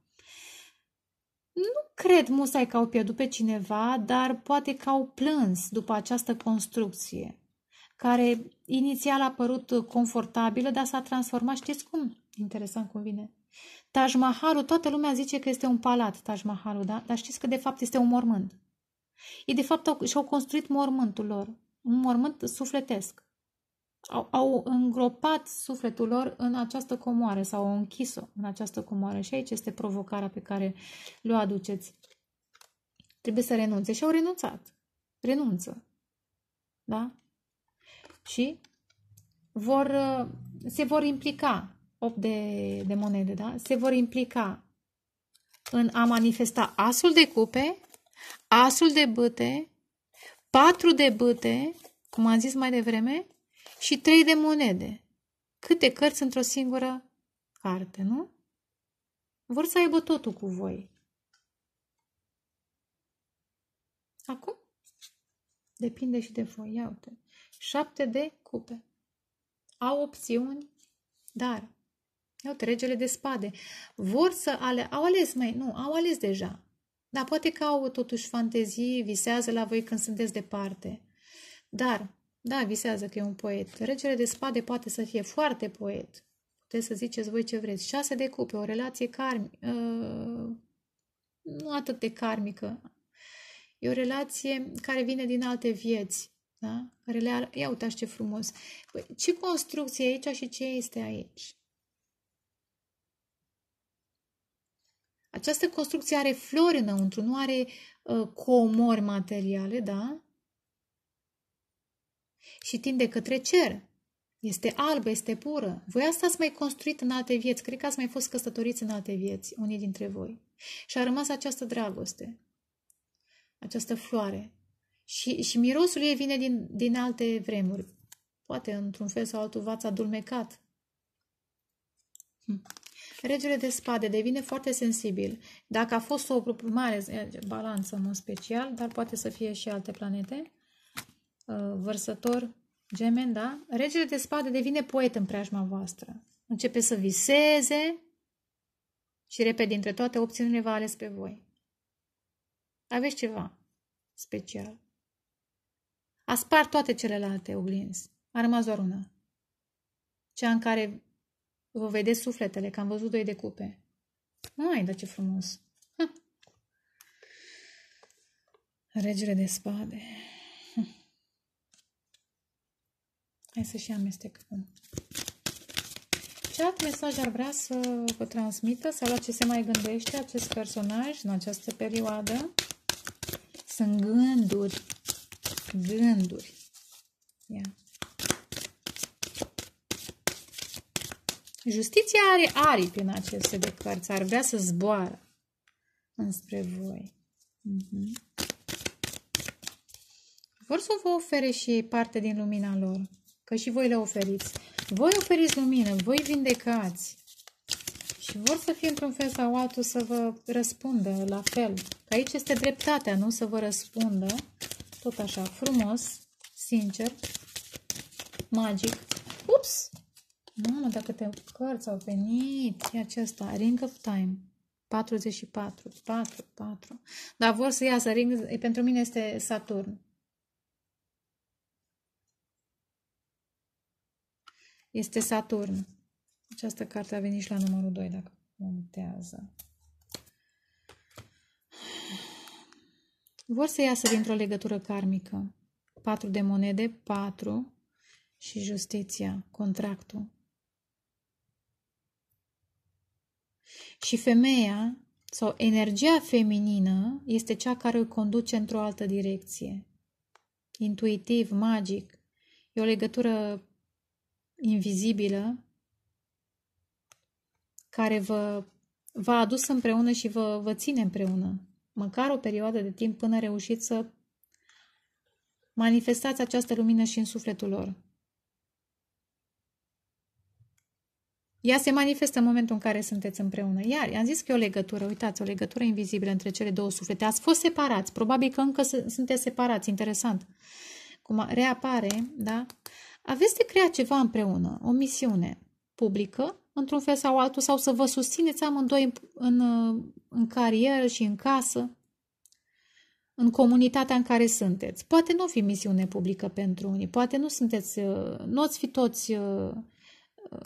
Nu cred, musai, că au pierdut pe cineva, dar poate că au plâns după această construcție care inițial a părut confortabilă, dar s-a transformat, știți cum? Interesant cum vine. Taj Mahalul, toată lumea zice că este un palat, Taj Mahalul, da? Dar știți că de fapt este un mormânt. Ei de fapt au, și-au construit mormântul lor, un mormânt sufletesc. Au, au îngropat sufletul lor în această comoară sau au închis-o în această comoară. Și aici este provocarea pe care le-o aduceți. Trebuie să renunțe și au renunțat. Renunță. Da? și vor, uh, se vor implica, 8 de, de monede, da? se vor implica în a manifesta asul de cupe, asul de băte, patru de băte, cum am zis mai devreme, și trei de monede. Câte cărți într-o singură carte, nu? Vor să aibă totul cu voi. Acum? Depinde și de voi. Ia uite șapte de cupe. Au opțiuni, dar iau regele de spade. Vor să ale... Au ales, mai nu, au ales deja. Dar poate că au totuși fantezii, visează la voi când sunteți departe. Dar, da, visează că e un poet. Regele de spade poate să fie foarte poet. Puteți să ziceți voi ce vreți. Șase de cupe, o relație karmică, uh, nu atât de karmică. E o relație care vine din alte vieți. Da? Care le Ia uitați ce frumos. Păi, ce construcție aici și ce este aici? Această construcție are flori înăuntru, nu are uh, comori materiale, da? Și tinde către cer. Este albă, este pură. Voi asta ați mai construit în alte vieți. Cred că ați mai fost căsătoriți în alte vieți, unii dintre voi. Și a rămas această dragoste, această floare. Și, și mirosul ei vine din, din alte vremuri. Poate într-un fel sau altul v-ați adulmecat. Hm. Regele de spade devine foarte sensibil. Dacă a fost o mare eh, balanță în special, dar poate să fie și alte planete, eh, vărsător, gemen, da? Regele de spade devine poet în preajma voastră. Începe să viseze și repede dintre toate opțiunile va ales pe voi. Aveți ceva special. A spart toate celelalte oglinzi. A rămas doar una. Cea în care vă vedeți sufletele, că am văzut doi cupe. Mai, dar ce frumos! Ha. Regele de spade. Ha. Hai să și amestecăm. Ce alt mesaj ar vrea să vă transmită sau la ce se mai gândește acest personaj în această perioadă? Sunt gânduri gânduri. Ia. Justiția are aripi în aceste de cărți. Ar vrea să zboară înspre voi. Uh-huh. Vor să vă ofere și ei parte din lumina lor. Că și voi le oferiți. Voi oferiți lumină, voi vindecați. Și vor să fie într-un fel sau altul să vă răspundă la fel. Că aici este dreptatea, nu să vă răspundă tot așa, frumos, sincer, magic. Ups! Mamă, dacă te cărți au venit! E acesta, Ring of Time. 44, 4, 4. Dar vor să iasă Ring, pentru mine este Saturn. Este Saturn. Această carte a venit și la numărul 2, dacă contează. vor să iasă dintr-o legătură karmică. Patru de monede, patru și justiția, contractul. Și femeia sau energia feminină este cea care îl conduce într-o altă direcție. Intuitiv, magic. E o legătură invizibilă care vă, v-a adus împreună și vă, vă ține împreună măcar o perioadă de timp până reușiți să manifestați această lumină și în sufletul lor. Ea se manifestă în momentul în care sunteți împreună. Iar, am zis că e o legătură, uitați, o legătură invizibilă între cele două suflete. Ați fost separați, probabil că încă sunteți separați, interesant. Cum reapare, da? Aveți de creat ceva împreună, o misiune publică într-un fel sau altul, sau să vă susțineți amândoi în, în, în carieră și în casă, în comunitatea în care sunteți. Poate nu fi misiune publică pentru unii, poate nu sunteți, uh, nu ați fi toți uh,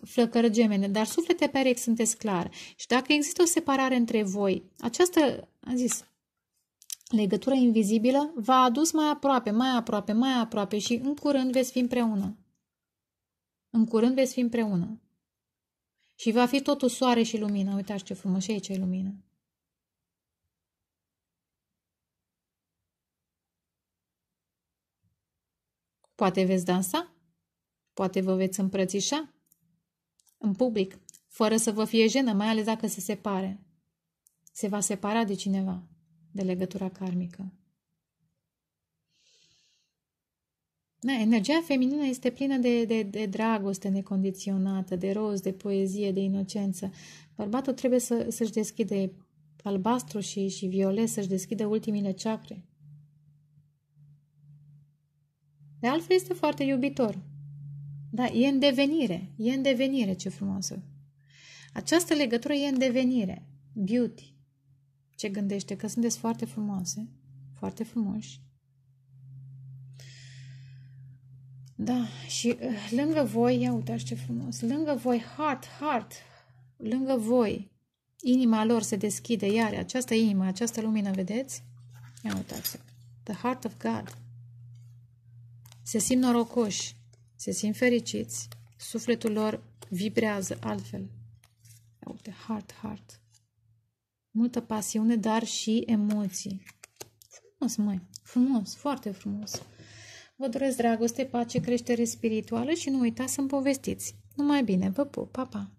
flăcără gemene, dar suflete perechi sunteți clar. Și dacă există o separare între voi, această, am zis, legătură invizibilă v-a adus mai aproape, mai aproape, mai aproape și în curând veți fi împreună. În curând veți fi împreună. Și va fi totul soare și lumină. Uitați ce frumos, și aici e lumină. Poate veți dansa, poate vă veți împrățișa în public, fără să vă fie jenă, mai ales dacă se separe. Se va separa de cineva, de legătura karmică. Da, energia feminină este plină de, de, de dragoste necondiționată, de roz, de poezie, de inocență. Bărbatul trebuie să, să-și deschide albastru și, și violet, să-și deschide ultimile ceacre. De altfel este foarte iubitor. Da, e în devenire. E în devenire, ce frumoasă. Această legătură e în devenire. Beauty. Ce gândește? Că sunteți foarte frumoase, foarte frumoși, Da, și eh, lângă voi, ia uitați ce frumos, lângă voi, heart, heart, lângă voi, inima lor se deschide, iar această inimă, această lumină, vedeți? Ia uitați-o. The heart of God. Se simt norocoși, se simt fericiți, sufletul lor vibrează altfel. Ia uite, heart, heart. Multă pasiune, dar și emoții. Frumos, măi, frumos, foarte frumos. Vă doresc dragoste, pace, creștere spirituală și nu uitați să-mi povestiți. Numai bine, vă pup, pa, pa!